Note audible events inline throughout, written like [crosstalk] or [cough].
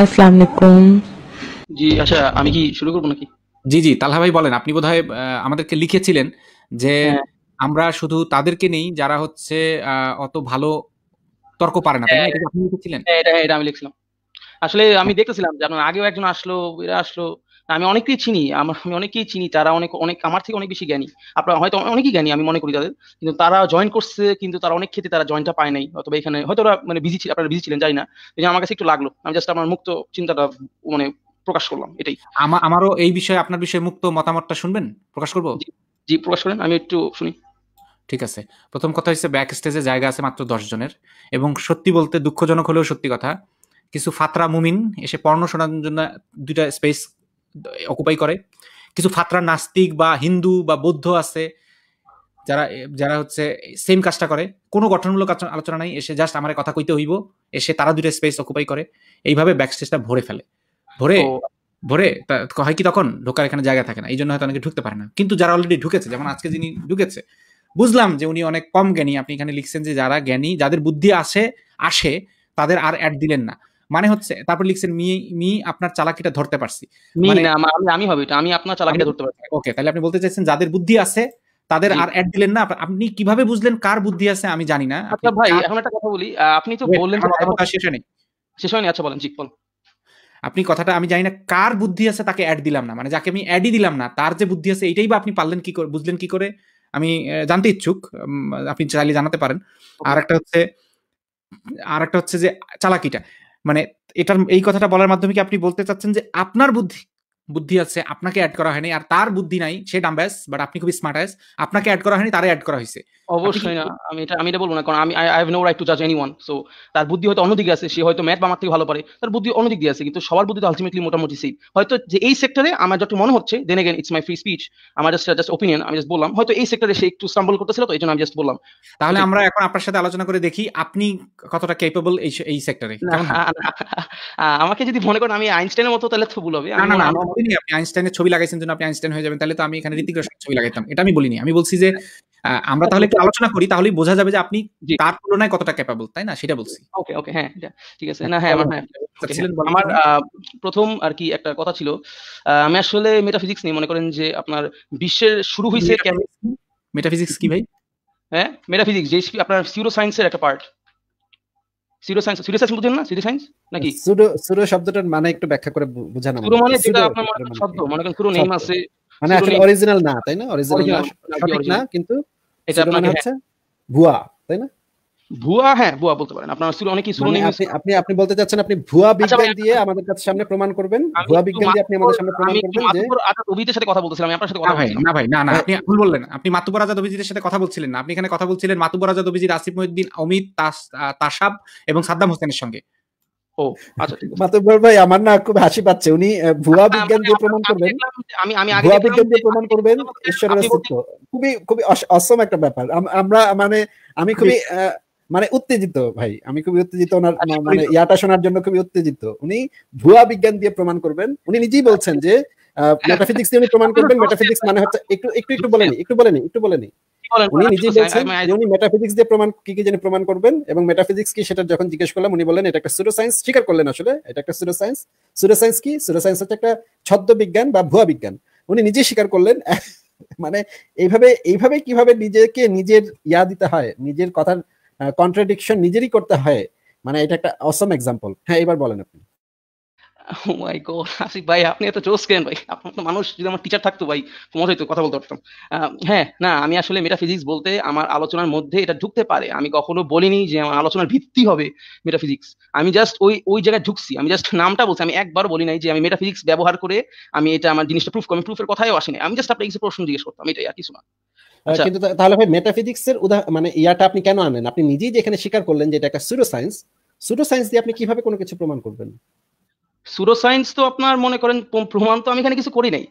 আসসালামু আলাইকুম জি আচ্ছা আমি কি শুরু করব নাকি জি জি তালহা ভাই বলেন আপনি বোধহয় আমাদেরকে লিখেছিলেন যে হ্যাঁ। আমরা শুধু তাদেরকে নেই যারা হচ্ছে অত ভালো তর্ক পারে না হ্যাঁ। এটা আপনি লিখেছিলেন হ্যাঁ, এটা এটা আমি লিখছিলাম আসলে আমি দেখতেছিলাম যে আপনার আগেও একজন আসলো এরা আসলো আমি অনেকেই চিনি আমার আমি অনেকেই চিনি তারা অনেক অনেক আমার থেকে অনেক বেশি জ্ঞানী আপনারা হয়তো অনেকেই জ্ঞানী আমি মনে করি তাদের কিন্তু তারা জয়েন করছে কিন্তু তারা অনেক ক্ষেত্রে তারা জয়েনটা পায় নাই অথবা এখানে হয়তো ওরা মানে বিজি ছিল আপনারা বিজি ছিলেন জানি না যে আমার কাছে একটু লাগলো আমি জাস্ট আমার মুক্ত চিন্তাটা মানে প্রকাশ করলাম এটাই আমার আমারও এই বিষয়ে আপনার বিষয়ে মুক্ত মতামতটা শুনবেন প্রকাশ করবো জি প্রকাশ করেন আমি একটু শুনি ঠিক আছে প্রথম কথা হচ্ছে ব্যাক স্টেজে জায়গা আছে মাত্র দশ জনের এবং সত্যি বলতে দুঃখজনক হলেও সত্যি কথা কিছু ফাতরা মুমিন এসে পর্ণ শোনার জন্য দুইটা স্পেস অকুপাই করে কিছু ফাতরা নাস্তিক বা হিন্দু বা বৌদ্ধ আছে যারা যারা হচ্ছে সেম কাজটা করে কোনো গঠনমূলক আলোচনা নাই এসে জাস্ট আমার কথা কইতে হইব এসে তারা দুটো স্পেস অকুপাই করে এইভাবে ব্যাকস্টেজটা ভরে ফেলে ভরে ভরে হয় কি তখন ঢোকার এখানে জায়গা থাকে না এই জন্য হয়তো অনেকে ঢুকতে পারে না কিন্তু যারা অলরেডি ঢুকেছে যেমন আজকে যিনি ঢুকেছে বুঝলাম যে উনি অনেক কম জ্ঞানী আপনি এখানে লিখছেন যে যারা জ্ঞানী যাদের বুদ্ধি আসে আসে তাদের আর অ্যাড দিলেন না মানে হচ্ছে তারপর লিখছেন মি মি আপনার চালাকিটা ধরতে পারছি মানে আমি হবে এটা আমি আপনার চালাকিটা ধরতে পারছি ওকে তাহলে আপনি বলতে চাইছেন যাদের বুদ্ধি আছে তাদের আর অ্যাড দিলেন না আপনি কিভাবে বুঝলেন কার বুদ্ধি আছে আমি জানি না আচ্ছা ভাই এখন একটা কথা বলি আপনি তো বললেন শেষ হয়নি শেষ হয়নি আচ্ছা বলেন জি বলেন আপনি কথাটা আমি জানি না কার বুদ্ধি আছে তাকে অ্যাড দিলাম না মানে যাকে আমি অ্যাডই দিলাম না তার যে বুদ্ধি আছে এটাই বা আপনি পারলেন কি করে বুঝলেন কি করে আমি জানতে ইচ্ছুক আপনি চাইলে জানাতে পারেন আর একটা হচ্ছে আর একটা হচ্ছে যে চালাকিটা মানে এটার এই কথাটা বলার মাধ্যমে কি আপনি বলতে চাচ্ছেন যে আপনার বুদ্ধি বুদ্ধি আছে আপনাকে অ্যাড করা হয়নি আর তার বুদ্ধি নাই সে ডাম্বাস বাট আপনি খুবই স্মার্ট আস আপনাকে অ্যাড করা হয়নি তারে অ্যাড করা হয়েছে অবশ্যই না আমি এটা আমি এটা বলবো না কারণ আমি I have no right to জাজ এনিওয়ান সো তার বুদ্ধি হয়তো অন্যদিকে আছে সে হয়তো ম্যাথ বা আমার ভালো পারে তার বুদ্ধি অন্যদিক দিয়ে আছে কিন্তু সবার বুদ্ধি তো আলটিমেটলি মোটামুটি সেম হয়তো যে এই সেক্টরে আমার যত মনে হচ্ছে then again it's my free speech আমার জাস্ট জাস্ট ওপিনিয়ন আমি জাস্ট বললাম হয়তো এই সেক্টরে সে একটু স্ট্রাম্বল করতেছিল তো এই জন্য আমি জাস্ট বললাম তাহলে আমরা এখন আপনার সাথে আলোচনা করে দেখি আপনি কতটা ক্যাপেবল এই এই সেক্টরে আমাকে যদি মনে করেন আমি আইনস্টাইনের মতো তাহলে তো ভুল হবে না না বলিনি আপনি আইনস্টাইনের ছবি লাগাইছেন জন্য আপনি আইনস্টাইন হয়ে যাবেন তাহলে তো আমি এখানে ঋতিক রোশনের ছবি লাগাইতাম এটা আমি বলিনি আমি বলছি যে আমরা তাহলে একটু আলোচনা করি তাহলেই বোঝা যাবে যে আপনি তার তুলনায় কতটা ক্যাপাবল তাই না সেটা বলছি ওকে ওকে হ্যাঁ ঠিক আছে হ্যাঁ, না হ্যাঁ আমার হ্যাঁ, হ্যাঁ, আমার প্রথম আর কি একটা কথা ছিল আমি আসলে মেটাফিজিক্স নিয়ে মনে করেন যে আপনার বিশ্বের শুরু হয়েছে মেটাফিজিক্স কি ভাই হ্যাঁ মেটাফিজিক্স যে আপনার সিউরো সায়েন্সের একটা পার্ট সিরো সায়েন্স সিরো না সিরো সায়েন্স নাকি সুডো সুডো শব্দটার মানে একটু ব্যাখ্যা করে বোঝানো সুডো মানে মানে শব্দ মানে মনে আছে মানে আসলে অরিজিনাল না তাই না কিন্তু এটা আপনার হ্যাঁ। হচ্ছে ভুয়া তাই না ভুয়া হ্যাঁ ভুয়া বলতে পারেন আপনার আসলে অনেকেই সুরনিম মানে আপনি আপনি বলতে চাচ্ছেন আপনি ভুয়া আচ্ছা, বিজ্ঞান দিয়ে আমাদের কাছে সামনে প্রমাণ করবেন ভুয়া বিজ্ঞান দিয়ে আপনি আমাদের সামনে প্রমাণ করবেন যে সাথে কথা বলছিলাম আমি আপনার সাথে কথা ভাই না ভাই না না হ্যাঁ। আপনি ভুল বললেন আপনি মাতুবর আজাদ সাথে কথা বলছিলেন না আপনি এখানে কথা বলছিলেন মাতুবর রাজা অভিজিৎ আসিফ মহিউদ্দিন অমিত তাসাব এবং সাদ্দাম হোসেনের সঙ্গে ও আচ্ছা ঠিক ভাই আমার না খুব হাসি পাচ্ছে উনি ভুয়া আচ্ছা, বিজ্ঞান মানে দিয়ে প্রমাণ করবেন আমি ভুয়া বিজ্ঞান দিয়ে প্রমাণ করবেন ঈশ্বরের অস্তিত্ব খুবই খুবই অসম একটা ব্যাপার আমরা মানে আমি খুবই মানে উত্তেজিত ভাই আমি খুবই উত্তেজিত ওনার আচ্ছা, মানে ইয়াটা শোনার জন্য খুবই উত্তেজিত উনি ভুয়া বিজ্ঞান দিয়ে প্রমাণ করবেন উনি নিজেই বলছেন যে মেটাফিজিক্স দিয়ে উনি প্রমাণ করবেন মেটাফিজিক্স [laughs] মানে হচ্ছে একটু একটু একটু বলেনি একটু বলেনি একটু বলেনি উনি নিজেই বলছেন উনি মেটাফিজিক্স দিয়ে প্রমাণ কি কি জানি প্রমাণ করবেন এবং মেটাফিজিক্স কি সেটা যখন জিজ্ঞেস করলাম উনি বলেন এটা একটা সুরো সায়েন্স স্বীকার করলেন আসলে এটা একটা সুরো সায়েন্স সুরো সায়েন্স কি সুরো সায়েন্স হচ্ছে একটা ছদ্ম বিজ্ঞান বা ভুয়া বিজ্ঞান উনি নিজেই স্বীকার করলেন [laughs] মানে এইভাবে এইভাবে কিভাবে নিজেকে নিজের ইয়া দিতে হয় নিজের কথার কন্ট্রাডিকশন নিজেরই করতে হয় মানে এটা একটা অসম এক্সাম্পল হ্যাঁ এবার বলেন আপনি গড oh আসিফ ভাই আপনি এত জোস কেন ভাই আপনার তো মানুষ যদি আমার টিচার থাকতো ভাই কথা বলতে পারতাম হ্যাঁ না আমি আসলে মেটাফিজিক্স বলতে আমার আলোচনার মধ্যে এটা ঢুকতে পারে আমি কখনো বলিনি যে আমার আলোচনার ভিত্তি হবে মেটাফিজিক্স আমি জাস্ট ওই ওই জায়গায় ঢুকছি আমি জাস্ট নামটা বলছি আমি একবার বলি নাই যে আমি মেটাফিজিক্স ব্যবহার করে আমি এটা আমার জিনিসটা প্রুফ আমি প্রুফের কথাই আসিনি আমি জাস্ট আপনাকে প্রশ্ন জিজ্ঞেস করতাম এটাই আর কিছু না আচ্ছা। কিন্তু তাহলে ভাই মেটাফিজিক্স এর মানে ইয়াটা আপনি কেন আনেন আপনি নিজেই যেখানে স্বীকার করলেন যে এটা একটা সুরো সায়েন্স সুরো সায়েন্স দিয়ে আপনি কিভাবে কোনো কিছু প্রমাণ করবেন সুরো সায়েন্স তো আপনার মনে করেন প্রমাণ তো আমি এখানে কিছু করি নাই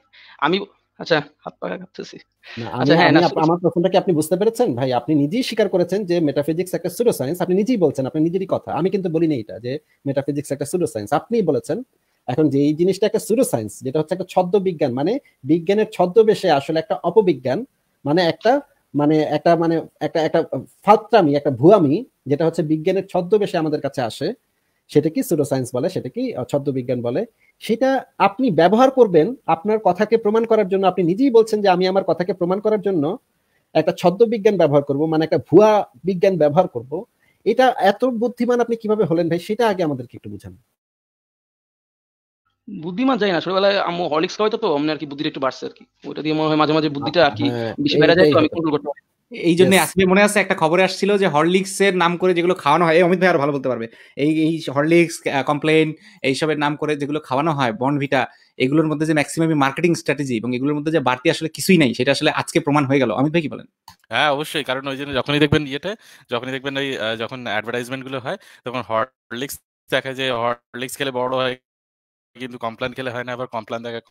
আমি আচ্ছা হাত পা কাটতেছি আচ্ছা হ্যাঁ আমার প্রশ্নটা কি আপনি বুঝতে পেরেছেন ভাই আপনি নিজেই স্বীকার করেছেন যে মেটাফিজিক্স একটা সুরো সায়েন্স আপনি নিজেই বলছেন আপনি নিজেরই কথা আমি কিন্তু বলি নাই এটা যে মেটাফিজিক্স একটা সুরো সায়েন্স আপনিই বলেছেন এখন যে এই জিনিসটা একটা সুরো সায়েন্স যেটা হচ্ছে একটা ছদ্ম বিজ্ঞান মানে বিজ্ঞানের ছদ্মবেশে আসলে একটা অপবিজ্ঞান মানে একটা মানে একটা মানে একটা একটা ফাত্রামি একটা ভুয়ামি যেটা হচ্ছে বিজ্ঞানের ছদ্মবেশে আমাদের কাছে আসে সেটা কি সায়েন্স বলে সেটা কি ছদ্মবিজ্ঞান বলে সেটা আপনি ব্যবহার করবেন আপনার কথাকে প্রমাণ করার জন্য আপনি নিজেই বলছেন যে আমি আমার কথাকে প্রমাণ করার জন্য একটা ছদ্মবিজ্ঞান ব্যবহার করব মানে একটা ভুয়া বিজ্ঞান ব্যবহার করব এটা এত বুদ্ধিমান আপনি কিভাবে হলেন ভাই সেটা আগে আমাদেরকে একটু বুঝান বুদ্ধিমান যাই না ছোটবেলায় আম্মু হরলিক্স খাওয়াইতো তো আমি আর কি বুদ্ধিটা একটু বাড়ছে আর কি ওইটা দিয়ে মনে হয় মাঝে মাঝে বুদ্ধিটা আর কি হ্যাঁ, হ্যাঁ, বেশি বেড়ে যায় তো আমি কন্ট্রোল করতে এই জন্য আজকে মনে আছে একটা খবর আসছিল যে হরলিক্স এর নাম করে যেগুলো খাওয়ানো হয় অমিত ভাই আর ভালো বলতে পারবে এই এই হরলিক্স কমপ্লেন এইসবের নাম করে যেগুলো খাওয়ানো হয় বনভিটা এগুলোর মধ্যে যে ম্যাক্সিমামই মার্কেটিং স্ট্র্যাটেজি এবং এগুলোর মধ্যে যে বাড়তি আসলে কিছুই নাই সেটা আসলে আজকে প্রমাণ হয়ে গেল অমিত ভাই কি বলেন হ্যাঁ অবশ্যই কারণ ওই জন্য যখনই দেখবেন ইয়েটা যখনই দেখবেন ওই যখন অ্যাডভার্টাইজমেন্ট গুলো হয় তখন হরলিক্স দেখা যায় হরলিক্স খেলে বড় হয় কিন্তু কমপ্লেন খেলে হয় না আবার কমপ্লেন দেখা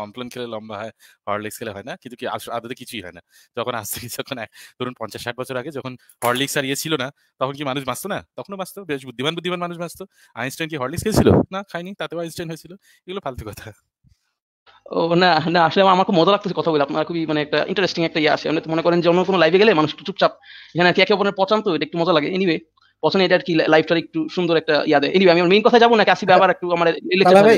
কমপ্লেন খেলে লম্বা হয় হরলিক্স খেলে হয় না কিন্তু আদতে কিছুই হয় না যখন আজ থেকে [laughs] যখন ধরুন পঞ্চাশ ষাট বছর আগে যখন হরলিক্স আর ইয়ে ছিল না তখন কি মানুষ বাঁচতো না তখনও বাঁচতো বেশ বুদ্ধিমান বুদ্ধিমান মানুষ বাঁচতো আইনস্টাইন কি হরলিক্স খেয়েছিল না খাইনি তাতেও আইনস্টাইন হয়েছিল এগুলো ফালতু কথা ও না না আসলে আমার খুব মজা লাগতেছে কথা বলে আপনার খুবই মানে একটা ইন্টারেস্টিং একটা ইয়ে আসে আপনি মনে করেন যে অন্য কোনো লাইভে গেলে মানুষ চুপচাপ এখানে একে অপরের পছন্দ এটা একটু মজা লাগে এনিওয়ে পছন্দ এটার কি একটু সুন্দর একটা ইয়া দেয় এনিওয়ে আমি মেইন কথা যাবো আবার একটু আমার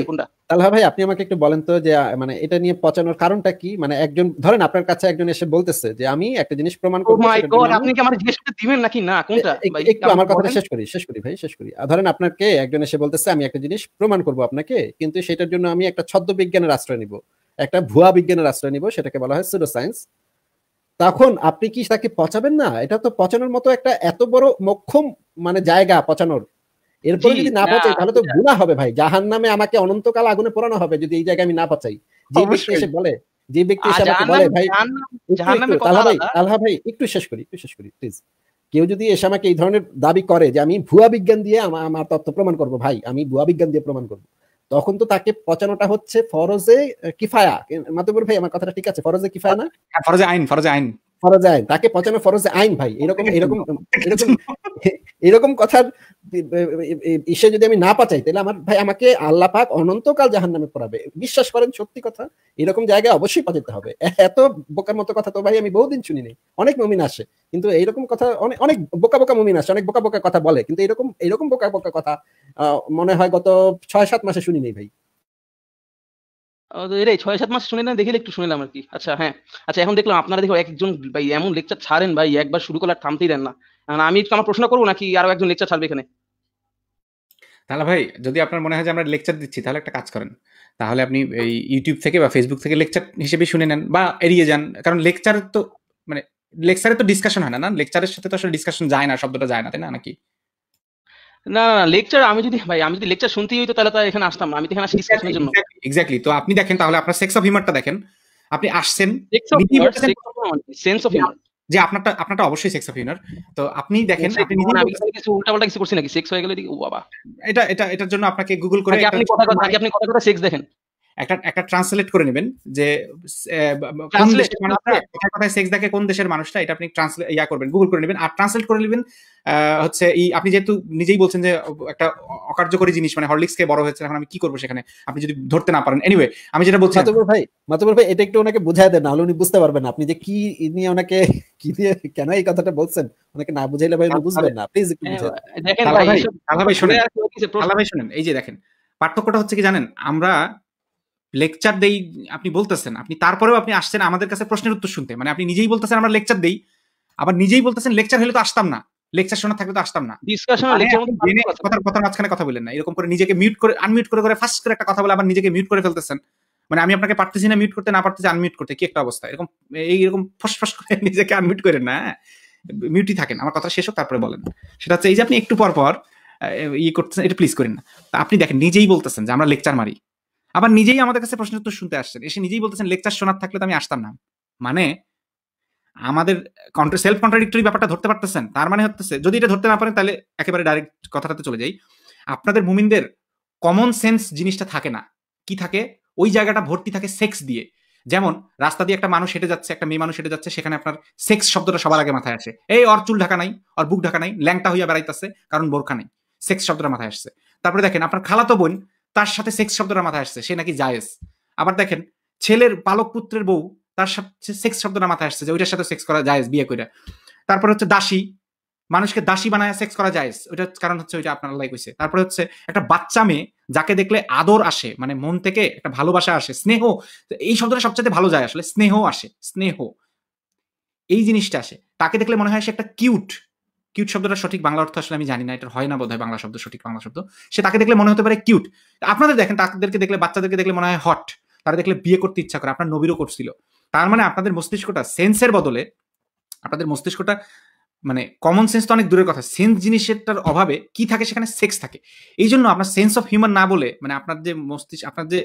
কোনটা ভাই আপনি আমাকে একটু বলেন তো যে মানে এটা নিয়ে পচানোর কারণটা কি মানে একজন ধরেন আপনার কাছে একজন এসে বলতেছে যে আমি একটা জিনিস প্রমাণ করব মাই গড আপনি কি আমার দিবেন নাকি না কোনটা একটু আমার কথাটা শেষ করি শেষ করি ভাই শেষ করি ধরেন আপনাকে একজন এসে বলতেছে আমি একটা জিনিস প্রমাণ করব আপনাকে কিন্তু সেটার জন্য আমি একটা ছদ্ম বিজ্ঞানের আশ্রয় নিব একটা ভুয়া বিজ্ঞানের আশ্রয় নিব সেটাকে বলা হয় সুডো সায়েন্স তখন আপনি কি তাকে পচাবেন না এটা তো পচানোর মতো একটা এত বড় মক্ষম মানে জায়গা পচানোর এরপরে যদি না পচাই তাহলে তো গুণা হবে ভাই জাহান নামে আমাকে অনন্তকাল আগুনে পোড়ানো হবে যদি এই জায়গায় আমি না পচাই যে ব্যক্তি এসে বলে যে ব্যক্তি এসে আমাকে বলে ভাই আল্লাহ ভাই আল্লাহ ভাই একটু শেষ করি একটু শেষ করি প্লিজ কেউ যদি এসে আমাকে এই ধরনের দাবি করে যে আমি ভুয়া বিজ্ঞান দিয়ে আমার তথ্য প্রমাণ করব ভাই আমি ভুয়া বিজ্ঞান দিয়ে প্রমাণ করবো তখন তো তাকে পচানোটা হচ্ছে ফরজে কিফায়া মাতবুর ভাই আমার কথাটা ঠিক আছে ফরজে কিফায়া না হ্যাঁ, ফরজে আইন ফরজে আইন ফরজ আইন তাকে পচানো ফরজ আইন ভাই এরকম এরকম এরকম এরকম কথার ইসে যদি আমি না পাচাই তাহলে আমার ভাই আমাকে আল্লাহ পাক অনন্তকাল জাহান নামে পড়াবে বিশ্বাস করেন সত্যি কথা এরকম জায়গায় অবশ্যই পাচাতে হবে এত বোকার মতো কথা তো ভাই আমি বহুদিন শুনি নাই অনেক মমিন আসে কিন্তু এইরকম কথা অনেক অনেক বোকা বোকা মমিন আসে অনেক বোকা বোকা কথা বলে কিন্তু এরকম এরকম বোকা বোকা কথা মনে হয় গত ছয় সাত মাসে শুনি নেই ভাই এটাই ছয় সাত মাস শুনে না দেখি একটু শুনলাম আর কি আচ্ছা হ্যাঁ আচ্ছা এখন দেখলাম আপনারা দেখো একজন ভাই এমন লেকচার ছাড়েন ভাই একবার শুরু করলে থামতেই দেন না আমি একটু আমার প্রশ্ন করবো নাকি আরো একজন লেকচার ছাড়বে এখানে তাহলে ভাই যদি আপনার মনে হয় যে আমরা লেকচার দিচ্ছি তাহলে একটা কাজ করেন তাহলে আপনি এই ইউটিউব থেকে বা ফেসবুক থেকে লেকচার হিসেবে শুনে নেন বা এড়িয়ে যান কারণ লেকচার তো মানে লেকচারে তো ডিসকাশন হয় না না লেকচারের সাথে তো আসলে ডিসকাশন যায় না শব্দটা যায় না তাই না নাকি না না লেকচার আমি যদি ভাই আমি যদি লেকচার হইতো তাহলে তো এখানে আসতাম আমি তো এখানে আসি ডিসকাশনের জন্য এক্স্যাক্টলি তো আপনি দেখেন তাহলে আপনার সেক্স অফ হিউমারটা দেখেন আপনি আসছেন সেন্স অফ হিউমার যে আপনারটা আপনারটা অবশ্যই সেক্স অফ হিউমার তো আপনি দেখেন আপনি নিজে মানে কিছু উল্টাপাল্টা কিছু করছেন নাকি সেক্স হয়ে গেলে ও বাবা এটা এটা এটার জন্য আপনাকে গুগল করে আপনি কথা কথা আপনি কথা কথা সেক্স দেখেন একটা একটা ট্রান্সলেট করে নেবেন যে কোন দেশের মানুষটা কথায় সেক্স দেখে কোন দেশের মানুষটা এটা আপনি ট্রান্সলেট ইয়া করবেন গুগল করে নেবেন আর ট্রান্সলেট করে নেবেন হচ্ছে এই আপনি যেহেতু নিজেই বলছেন যে একটা অকার্যকরী জিনিস মানে হরলিক্সকে বড় হয়েছে এখন আমি কি করবো সেখানে আপনি যদি ধরতে না পারেন এনিওয়ে আমি যেটা বলছি মাতবর ভাই মাতবর ভাই এটা একটু ওনাকে বুঝায় দেন নাহলে উনি বুঝতে পারবেন আপনি যে কি নিয়ে ওনাকে কি দিয়ে কেন এই কথাটা বলছেন ওনাকে না বুঝাইলে ভাই বুঝবেন না প্লিজ একটু বুঝান দেখেন ভাই ভাই শুনেন এই যে দেখেন পার্থক্যটা হচ্ছে কি জানেন আমরা লেকচার দেই আপনি বলতেছেন আপনি তারপরেও আপনি আসছেন আমাদের কাছে প্রশ্নের উত্তর শুনতে মানে আপনি নিজেই বলতেছেন আমরা লেকচার দেই আবার নিজেই বলতেছেন লেকচার হলে তো আসতাম না লেকচার শোনা থাকলে তো মানে আসতাম না কথার কথার মাঝখানে কথা বলেন না এরকম করে নিজেকে মিউট করে আনমিউট করে করে ফার্স্ট করে একটা কথা বলে আবার নিজেকে মিউট করে ফেলতেছেন মানে আমি আপনাকে পারতেছি না মিউট করতে না পারতেছি আনমিউট করতে কি একটা অবস্থা এরকম এইরকম ফসফস করে [laughs] নিজেকে আনমিউট করেন না মিউটই হ্যাঁ? থাকেন আমার কথা শেষ হোক তারপরে বলেন সেটা হচ্ছে এই যে আপনি একটু পর পর ই ইয়ে করতেছেন এটা প্লিজ করেন না আপনি দেখেন নিজেই বলতেছেন যে আমরা লেকচার মারি আবার নিজেই আমাদের কাছে প্রশ্ন উত্তর শুনতে আসছেন এসে নিজেই বলতেছেন লেকচার শোনার থাকলে তো আমি আসতাম না মানে আমাদের সেলফ কন্ট্রাডিক্টরি ব্যাপারটা ধরতে পারতেছেন তার মানে হচ্ছে যদি এটা ধরতে না পারেন তাহলে একেবারে ডাইরেক্ট কথাটাতে চলে যাই আপনাদের মুমিনদের কমন সেন্স জিনিসটা থাকে না কি থাকে ওই জায়গাটা ভর্তি থাকে সেক্স দিয়ে যেমন রাস্তা দিয়ে একটা মানুষ হেঁটে যাচ্ছে একটা মেয়ে মানুষ হেঁটে যাচ্ছে সেখানে আপনার সেক্স শব্দটা সবার আগে মাথায় আসে এই অর চুল ঢাকা নাই অর বুক ঢাকা নাই ল্যাংটা হইয়া বেড়াইতেছে কারণ বোরখা নাই সেক্স শব্দটা মাথায় আসছে তারপরে দেখেন আপনার খালাতো বোন তার সাথে সেক্স শব্দটা মাথায় আসছে সে নাকি জায়েজ আবার দেখেন ছেলের পালক পুত্রের বউ তার সাথে সেক্স শব্দটা মাথায় আসছে যে ওইটার সাথে সেক্স করা জায়েজ বিয়ে করে তারপর হচ্ছে দাসী মানুষকে দাসী বানায় সেক্স করা যায় ওইটা কারণ হচ্ছে ওইটা আপনার লাইক হয়েছে তারপরে হচ্ছে একটা বাচ্চা মেয়ে যাকে দেখলে আদর আসে মানে মন থেকে একটা ভালোবাসা আসে স্নেহ এই শব্দটা সবচেয়ে ভালো যায় আসলে স্নেহ আসে স্নেহ এই জিনিসটা আসে তাকে দেখলে মনে হয় সে একটা কিউট কিউট শব্দটা সঠিক বাংলা অর্থ আসলে আমি জানি না এটা হয় না বোধহয় বাংলা শব্দ সঠিক বাংলা শব্দ সে তাকে দেখলে মনে হতে পারে কিউট আপনাদের দেখেন তাদেরকে দেখলে বাচ্চাদেরকে দেখলে মনে হয় হট তারা দেখলে বিয়ে করতে ইচ্ছা করে আপনার নবীরও করছিল তার মানে আপনাদের মস্তিষ্কটা সেন্সের বদলে আপনাদের মস্তিষ্কটা মানে কমন সেন্স তো অনেক দূরের কথা সেন্স জিনিসটার অভাবে কি থাকে সেখানে সেক্স থাকে এই জন্য আপনার সেন্স অফ হিউমার না বলে মানে আপনার যে মস্তিষ্ক আপনার যে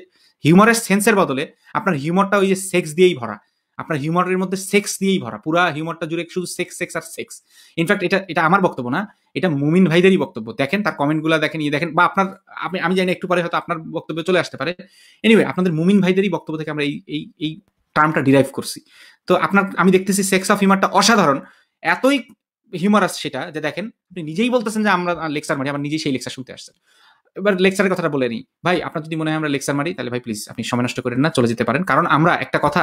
হিউমারের সেন্সের বদলে আপনার হিউমারটা ওই যে সেক্স দিয়েই ভরা আপনার হিউমারের মধ্যে সেক্স দিয়েই ভরা পুরা হিউমারটা জুড়ে শুধু সেক্স সেক্স আর সেক্স ইনফ্যাক্ট এটা এটা আমার বক্তব্য না এটা মুমিন ভাইদেরই বক্তব্য দেখেন তার কমেন্টগুলো দেখেন ইয়ে দেখেন বা আপনার আমি আমি জানি একটু পরে হয়তো আপনার বক্তব্য চলে আসতে পারে এনিওয়ে আপনাদের মুমিন ভাইদেরই বক্তব্য থেকে আমরা এই এই এই টার্মটা ডিরাইভ করছি তো আপনার আমি দেখতেছি সেক্স অফ হিউমারটা অসাধারণ এতই হিউমারাস সেটা যে দেখেন আপনি নিজেই বলতেছেন যে আমরা লেকচার মারি আমার নিজেই সেই লেকচার শুনতে আসছেন এবার লেকচারের কথাটা বলে নিই ভাই আপনার যদি মনে হয় আমরা লেকচার মারি তাহলে ভাই প্লিজ আপনি সময় নষ্ট করেন না চলে যেতে পারেন কারণ আমরা একটা কথা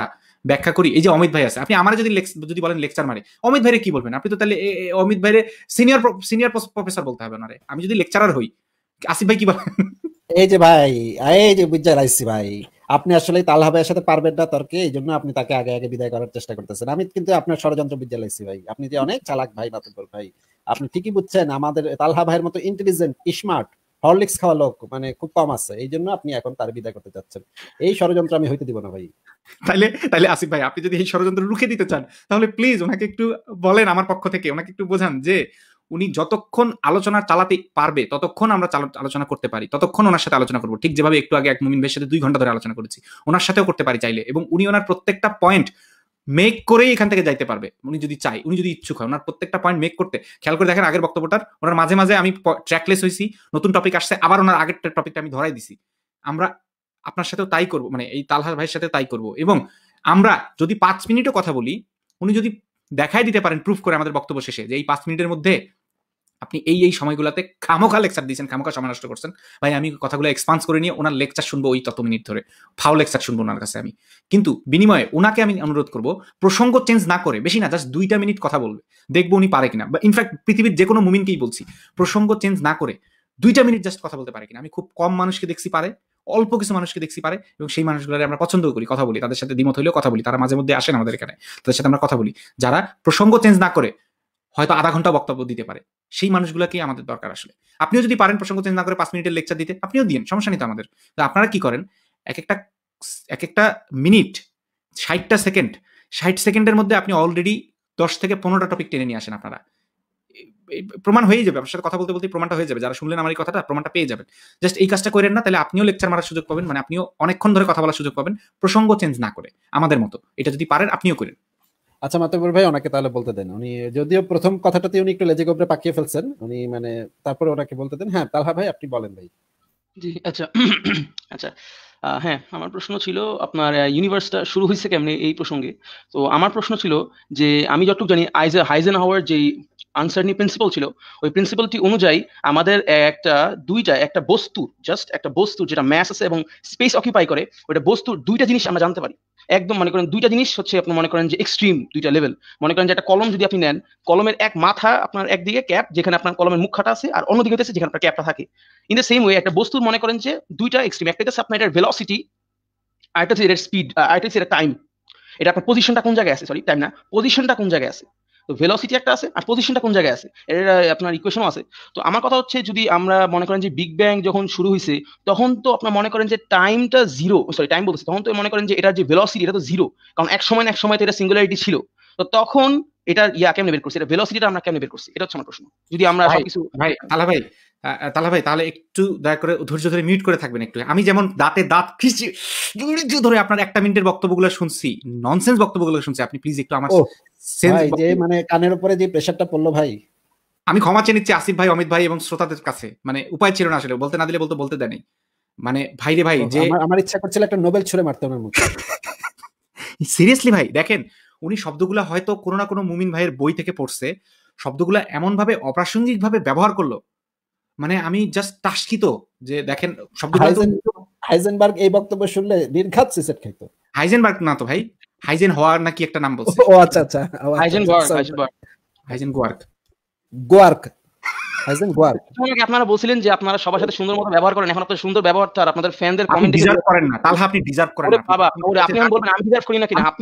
ব্যাখ্যা করি এই যে অমিত ভাই আছে আপনি আমার যদি যদি বলেন লেকচার মারি অমিত ভাইরে কি বলবেন আপনি তো তাহলে অমিত ভাইরে সিনিয়র সিনিয়র প্রফেসর বলতে হবে ওনারে আমি যদি লেকচারার হই আসিফ ভাই কি বলেন এই যে ভাই এই যে বুঝা রাইছি ভাই আপনি আসলে তালহা এর সাথে পারবেন না তর্কে এই জন্য আপনি তাকে আগে আগে বিদায় করার চেষ্টা করতেছেন আমি কিন্তু আপনার ষড়যন্ত্র বিদ্যা লাগছি ভাই আপনি যে অনেক চালাক ভাই মাতুবর ভাই আপনি ঠিকই বুঝছেন আমাদের তালহা ভাইয়ের মতো ইন্টেলিজেন্ট স্মার্ট হরলিক্স খাওয়া লোক মানে খুব কম আছে এই জন্য আপনি এখন তার বিদায় করতে চাচ্ছেন এই ষড়যন্ত্র আমি হইতে দিব না ভাই তাহলে তাহলে আসিফ ভাই আপনি যদি এই ষড়যন্ত্র রুখে দিতে চান তাহলে প্লিজ ওনাকে একটু বলেন আমার পক্ষ থেকে ওনাকে একটু বোঝান যে উনি যতক্ষণ আলোচনা চালাতে পারবে ততক্ষণ আমরা আলোচনা করতে পারি ততক্ষণ ওনার সাথে আলোচনা করবো ঠিক যেভাবে একটু আগে এক মুমিন ভাইয়ের সাথে দুই ঘন্টা ধরে আলোচনা করেছি ওনার সাথেও করতে পারি চাইলে এবং উনি ওনার প্রত্যেকটা পয়েন্ট মেক করেই এখান থেকে যাইতে পারবে উনি যদি চাই উনি যদি ইচ্ছুক হয় ওনার প্রত্যেকটা পয়েন্ট মেক করতে খেয়াল করে দেখেন আগের বক্তব্যটার ওনার মাঝে মাঝে আমি ট্র্যাকলেস হয়েছি নতুন টপিক আসছে আবার ওনার আগের টপিকটা আমি ধরাই দিছি আমরা আপনার সাথেও তাই করবো মানে এই তালহা ভাইয়ের সাথে তাই করব এবং আমরা যদি পাঁচ মিনিটও কথা বলি উনি যদি দেখাই দিতে পারেন প্রুফ করে আমাদের বক্তব্য শেষে যে এই পাঁচ মিনিটের মধ্যে আপনি এই এই সময়গুলোতে খামোখা লেকচার দিয়েছেন খামোখা সময় নষ্ট করছেন ভাই আমি কথাগুলো এক্সপান্স করে নিয়ে ওনার লেকচার শুনবো ওই তত মিনিট ধরে ফাও লেকচার শুনবো ওনার কাছে আমি কিন্তু বিনিময়ে ওনাকে আমি অনুরোধ করব প্রসঙ্গ চেঞ্জ না করে বেশি না জাস্ট দুইটা মিনিট কথা বলবে দেখবো উনি পারে কিনা বা ইনফ্যাক্ট পৃথিবীর যে কোনো মুমিনকেই বলছি প্রসঙ্গ চেঞ্জ না করে দুইটা মিনিট জাস্ট কথা বলতে পারে কিনা আমি খুব কম মানুষকে দেখছি পারে অল্প কিছু মানুষকে দেখছি পারে এবং সেই মানুষগুলো আমরা পছন্দ করি কথা বলি তাদের সাথে দ্বিমত হলেও কথা বলি তারা মাঝে মধ্যে আসেন আমাদের এখানে তাদের সাথে আমরা কথা বলি যারা প্রসঙ্গ চেঞ্জ না করে হয়তো আধা ঘন্টা বক্তব্য দিতে পারে সেই মানুষগুলোকে আমাদের দরকার আসলে আপনিও যদি পারেন প্রসঙ্গ চেঞ্জ না করে পাঁচ মিনিটের লেকচার দিতে আপনিও দিন সমস্যা নিতে আমাদের তো আপনারা কি করেন এক একটা এক একটা মিনিট ষাটটা সেকেন্ড ষাট সেকেন্ডের মধ্যে আপনি অলরেডি দশ থেকে পনেরোটা টপিক টেনে নিয়ে আসেন আপনারা প্রমাণ হয়ে যাবে আপনার সাথে কথা বলতে বলতে প্রমাণটা হয়ে যাবে যারা শুনলেন আমার এই কথাটা প্রমাণটা পেয়ে যাবেন জাস্ট এই কাজটা করেন না তাহলে আপনিও লেকচার মারার সুযোগ পাবেন মানে আপনিও অনেকক্ষণ ধরে কথা বলার সুযোগ পাবেন প্রসঙ্গ চেঞ্জ না করে আমাদের মতো এটা যদি পারেন আপনিও করেন আচ্ছা মাতবর ভাই ওনাকে তাহলে বলতে দেন উনি যদিও প্রথম কথাটাতে উনি একটু লেজে গোবরে পাকিয়ে ফেলছেন উনি মানে তারপরে ওনাকে বলতে দেন হ্যাঁ তালহা ভাই আপনি বলেন ভাই জি আচ্ছা [clears throat] আচ্ছা হ্যাঁ আমার প্রশ্ন ছিল আপনার ইউনিভার্সটা শুরু হয়েছে কেমনি এই প্রসঙ্গে তো আমার প্রশ্ন ছিল যে আমি যতটুকু জানি আইজ হাইজেন হাওয়ার যেই নিয়ে প্রিন্সিপাল ছিল ওই প্রিন্সিপালটি অনুযায়ী আমাদের একটা দুইটা একটা বস্তু জাস্ট একটা বস্তু যেটা ম্যাস আছে এবং স্পেস অকুপাই করে ওইটা বস্তুর দুইটা জিনিস আমরা জানতে পারি একদম মনে করেন দুইটা জিনিস হচ্ছে আপনি মনে করেন যে এক্সট্রিম দুইটা লেভেল মনে করেন যে একটা কলম যদি আপনি নেন কলমের এক মাথা আপনার একদিকে ক্যাপ যেখানে আপনার কলমের মুখাটা আছে আর অন্যদিকে হচ্ছে যেখানে আপনার ক্যাপটা থাকে ইন দ্য সেম ওয়ে একটা বস্তুর মনে করেন যে দুইটা এক্সট্রিম একটা হচ্ছে আপনার এটার ভেলোসিটি আরেকটা হচ্ছে এটার স্পিড আরেকটা হচ্ছে এটা টাইম এটা আপনার পজিশনটা কোন জায়গায় আছে সরি টাইম না পজিশনটা কোন জায়গায় আছে তো ভেলোসিটি একটা আছে আর পজিশনটা কোন জায়গায় আছে এর আপনার ইকুয়েশনও আছে তো আমার কথা হচ্ছে যদি আমরা মনে করেন যে বিগ ব্যাং যখন শুরু হয়েছে তখন তো আপনার মনে করেন যে টাইমটা জিরো সরি টাইম বলছে তখন তো মনে করেন যে এটার যে ভেলোসিটি এটা তো জিরো কারণ এক সময় এক সময় তো এটা সিঙ্গুলারিটি ছিল তো তখন এটা ইয়া কেমনে বের করছি এটা ভেলোসিটিটা আমরা কেমনে বের করছি এটা হচ্ছে আমার প্রশ্ন যদি আমরা সবকিছু ভাই আলা ভাই তাহলে ভাই তাহলে একটু দয়া করে ধৈর্য ধরে মিউট করে থাকবেন একটু আমি যেমন দাঁতে দাঁত খিচি ধৈর্য ধরে আপনার একটা মিনিটের বক্তব্যগুলো শুনছি ননসেন্স বক্তব্যগুলো শুনছি আপনি প্লিজ একটু আমার যে মানে কানের উপরে যে প্রেশারটা পড়লো ভাই আমি ক্ষমা চেয়ে নিচ্ছি আসিফ ভাই অমিত ভাই এবং শ্রোতাদের কাছে মানে উপায় ছিল না আসলে বলতে না দিলে বলতে বলতে দেয়নি মানে ভাই রে ভাই যে আমার ইচ্ছা করছিল একটা নোবেল ছুড়ে মারতে আমার মুখে সিরিয়াসলি [laughs] ভাই দেখেন উনি শব্দগুলো হয়তো কোনো না কোনো মুমিন ভাইয়ের বই থেকে পড়ছে শব্দগুলো অপ্রাসঙ্গিক ভাবে ব্যবহার করলো মানে আমি জাস্ট তাস্কিত যে দেখেন হাইজেনবার্গ এই বক্তব্য শুনলে দীর্ঘাত সিসেট খাইতো হাইজেনবার্গ না তো ভাই হাইজেন হওয়ার নাকি একটা নাম বলছে ও আচ্ছা আচ্ছা, আচ্ছা হাইজেনবার্গ আচ্ছা, হাইজেনবার্গ গোয়ার্ক গোয়ার্ক আপনারা বলছিলেন যে আপনারা সবার সাথে সুন্দর মতো ব্যবহার করেন এখন আপনার সুন্দর ব্যবহার আপনাদের ফ্যানদের কমেন্ট ডিজার্ভ করেন না তাহলে আপনি ডিজার্ভ করেন না বাবা আপনি বলবেন আমি ডিজার্ভ করি না কিনা আপনি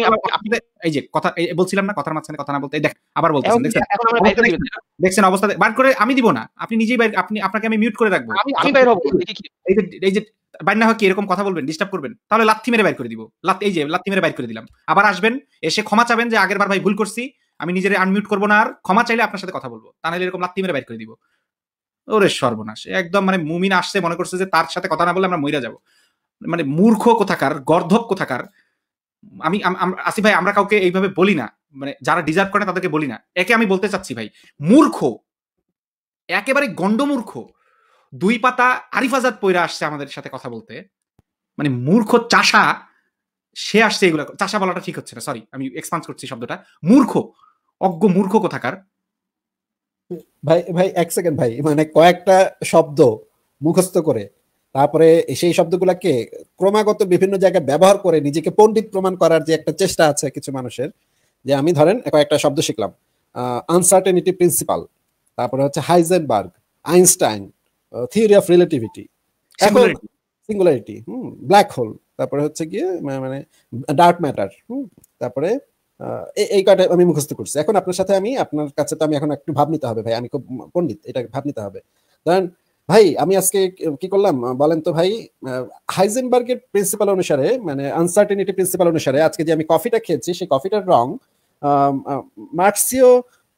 এই যে কথা বলছিলাম না কথার মাঝখানে কথা না বলতে দেখ আবার বলতেছেন দেখছেন দেখছেন অবস্থা বার করে আমি দিব না আপনি নিজেই বাইরে আপনি আপনাকে আমি মিউট করে রাখবো আমি বাইরে এই যে এই যে বাইর না হয় কি এরকম কথা বলবেন ডিস্টার্ব করবেন তাহলে লাথি মেরে বাইর করে দিব লাথি এই যে লাথি মেরে বাইর করে দিলাম আবার আসবেন এসে ক্ষমা চাবেন যে আগের বার ভাই ভুল করছি আমি নিজের আনমিউট করবো না আর ক্ষমা চাইলে আপনার সাথে কথা বলবো তা নাহলে এরকম লাত্তি মেরে বাইর করে দিব ওরে সর্বনাশ একদম মানে মুমিন আসছে মনে করছে যে তার সাথে কথা না বলে আমরা মইরা যাব মানে মূর্খ কোথাকার গর্ধব কোথাকার আমি আসি ভাই আমরা কাউকে এইভাবে বলি না মানে যারা ডিজার্ভ করে তাদেরকে বলি না একে আমি বলতে চাচ্ছি ভাই মূর্খ একেবারে গণ্ডমূর্খ দুই পাতা আরিফাজাত পৈরা আসছে আমাদের সাথে কথা বলতে মানে মূর্খ চাষা সে আসছে এগুলো চাষা বলাটা ঠিক হচ্ছে না সরি আমি এক্সপান্স করছি শব্দটা মূর্খ অজ্ঞ মূর্খ কোথাকার ভাই ভাই এক সেকেন্ড ভাই মানে কয়েকটা শব্দ মুখস্থ করে তারপরে সেই শব্দগুলাকে ক্রমাগত বিভিন্ন জায়গায় ব্যবহার করে নিজেকে পণ্ডিত প্রমাণ করার যে একটা চেষ্টা আছে কিছু মানুষের যে আমি ধরেন কয়েকটা শব্দ শিখলাম আনসার্টেনিটি প্রিন্সিপাল তারপরে হচ্ছে Heisenberg Einstein theory of relativity এখন সিঙ্গুলারিটি হুম ব্ল্যাক হোল তারপরে হচ্ছে গিয়ে মানে ডার্ক ম্যাটার হুম তারপরে এই কয়টা আমি মুখস্থ করছি এখন আপনার সাথে আমি আপনার কাছে তো আমি এখন একটু ভাব নিতে হবে ভাই আমি খুব পণ্ডিত এটা ভাব নিতে হবে ধরেন ভাই আমি আজকে কি করলাম বলেন তো ভাই হাইজেনবার্গের প্রিন্সিপাল অনুসারে মানে আনসার্টেনিটি প্রিন্সিপাল অনুসারে আজকে যে আমি কফিটা খেয়েছি সেই কফিটার রং মার্কসীয়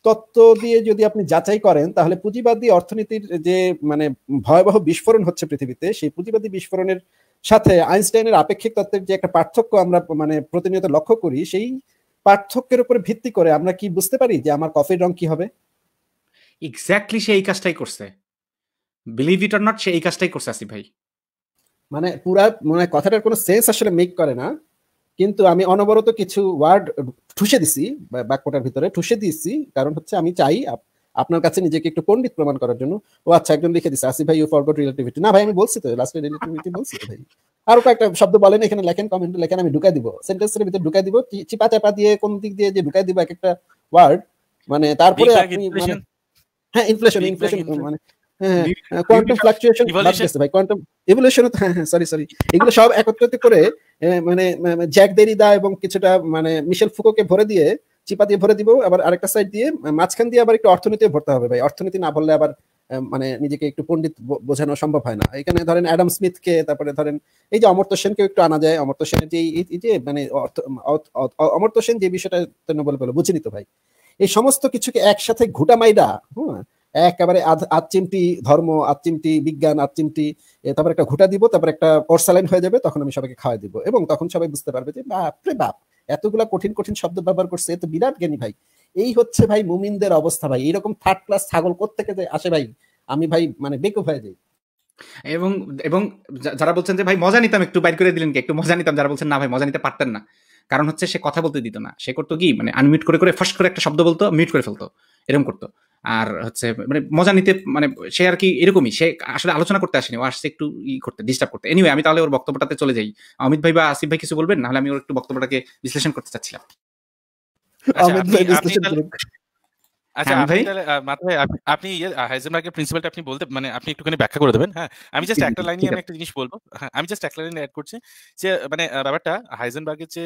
তত্ত্ব দিয়ে যদি আপনি যাচাই করেন তাহলে পুঁজিবাদী অর্থনীতির যে মানে ভয়াবহ বিস্ফোরণ হচ্ছে পৃথিবীতে সেই পুঁজিবাদী বিস্ফোরণের সাথে আইনস্টাইনের আপেক্ষিক তত্ত্বের যে একটা পার্থক্য আমরা মানে প্রতিনিয়ত লক্ষ্য করি সেই পার্থক্যের উপরে ভিত্তি করে আমরা কি বুঝতে পারি যে আমার কফির রং কি হবে এক্স্যাক্টলি সে এই কাজটাই করছে বিলিভ ইট অর নট সে এই কাজটাই করছে আসি ভাই মানে পুরা মানে কথাটার কোনো সেন্স আসলে মেক করে না কিন্তু আমি অনবরত কিছু ওয়ার্ড ঠুসে দিছি বাক্যটার ভিতরে ঠুসে দিয়েছি কারণ হচ্ছে আমি চাই আপনার কাছে নিজেকে একটু পণ্ডিত প্রমাণ করার জন্য ও আচ্ছা একজন লিখে দিচ্ছে আসিফ ভাই ইউ ফরগট রিলেটিভিটি না ভাই আমি বলছি তো লাস্টে রিলেটিভিটি বলছি তো ভাই আর কয়েকটা শব্দ বলেন এখানে লেখেন কমেন্টে লেখেন আমি ঢুকাই দিব সেন্টেন্সের ভিতরে ঢুকাই দিব চিপা চাপা দিয়ে কোন দিক দিয়ে যে ঢুকাই দিব এক একটা ওয়ার্ড মানে তারপরে আপনি মানে হ্যাঁ ইনফ্লেশন ইনফ্লেশন মানে কোয়ান্টাম হ্যাঁ, হ্যাঁ, ফ্লাকচুয়েশন হ্যাঁ, ভাই কোয়ান্টাম এভলিউশন সরি সরি এগুলো সব একত্রিত করে মানে জ্যাক দেরিদা এবং কিছুটা মানে মিশেল ফুকোকে ভরে দিয়ে চিপা দিয়ে ভরে দিব আবার আরেকটা সাইড দিয়ে মাঝখান দিয়ে আবার একটু অর্থনীতি ভরতে হবে ভাই অর্থনীতি না ভরলে আবার মানে নিজেকে একটু পণ্ডিত বোঝানো সম্ভব হয় না এখানে ধরেন অ্যাডাম স্মিথকে তারপরে ধরেন এই যে অমর্ত সেনকেও একটু আনা যায় অমর্ত সেনের যে এই যে মানে অমর্ত সেন যে বিষয়টা বলে পেল বুঝে তো ভাই এই সমস্ত কিছুকে একসাথে ঘুটা মাইদা হ্যাঁ একেবারে আতচিমটি ধর্ম আতচিমটি বিজ্ঞান আতচিমটি তারপর একটা ঘুটা দিব তারপর একটা পর্সালাইন হয়ে যাবে তখন আমি সবাইকে খাওয়াই দিব এবং তখন সবাই বুঝতে পারবে যে বাপরে বাপ এতগুলা কঠিন কঠিন শব্দ ব্যবহার করছে তো বিরাট জ্ঞানী ভাই এই হচ্ছে ভাই মুমিনদের অবস্থা ভাই এইরকম থার্ড ক্লাস ছাগল থেকে আসে ভাই আমি ভাই মানে বেকুফ হয়ে যাই এবং এবং যারা বলছেন যে ভাই মজা নিতাম একটু বাইর করে দিলেন কি একটু মজা নিতাম যারা বলছেন না ভাই মজা নিতে পারতেন না কারণ হচ্ছে সে কথা বলতে দিত না সে করতো কি মানে আনমিউট করে করে ফার্স্ট করে একটা শব্দ বলতো মিউট করে ফেলতো এরকম করতো আর হচ্ছে মানে মজা নিতে মানে সে আর কি এরকমই সে আসলে আলোচনা করতে আসেনি ও আসছে একটু ই করতে ডিস্টার্ব করতে এনিওয়ে আমি তাহলে ওর বক্তব্যটাতে চলে যাই অমিত ভাই বা আসিফ ভাই কিছু বলবেন নাহলে আমি ওর একটু বক্তব্যটাকে বিশ্লেষণ করতে চাচ্ছিলাম আচ্ছা, মাথায় আচ্ছা, হ্যাঁ, আপনি প্রিন্সিপালটা ইয়ে, আপনি বলতে মানে আপনি একটুখানি ব্যাখ্যা করে দেবেন হ্যাঁ আমি জাস্ট একটা একটা জিনিস বলবো হ্যাঁ আমি জাস্ট একটা অ্যাড মানে ব্যাপারটা হাইজেনবার্গের যে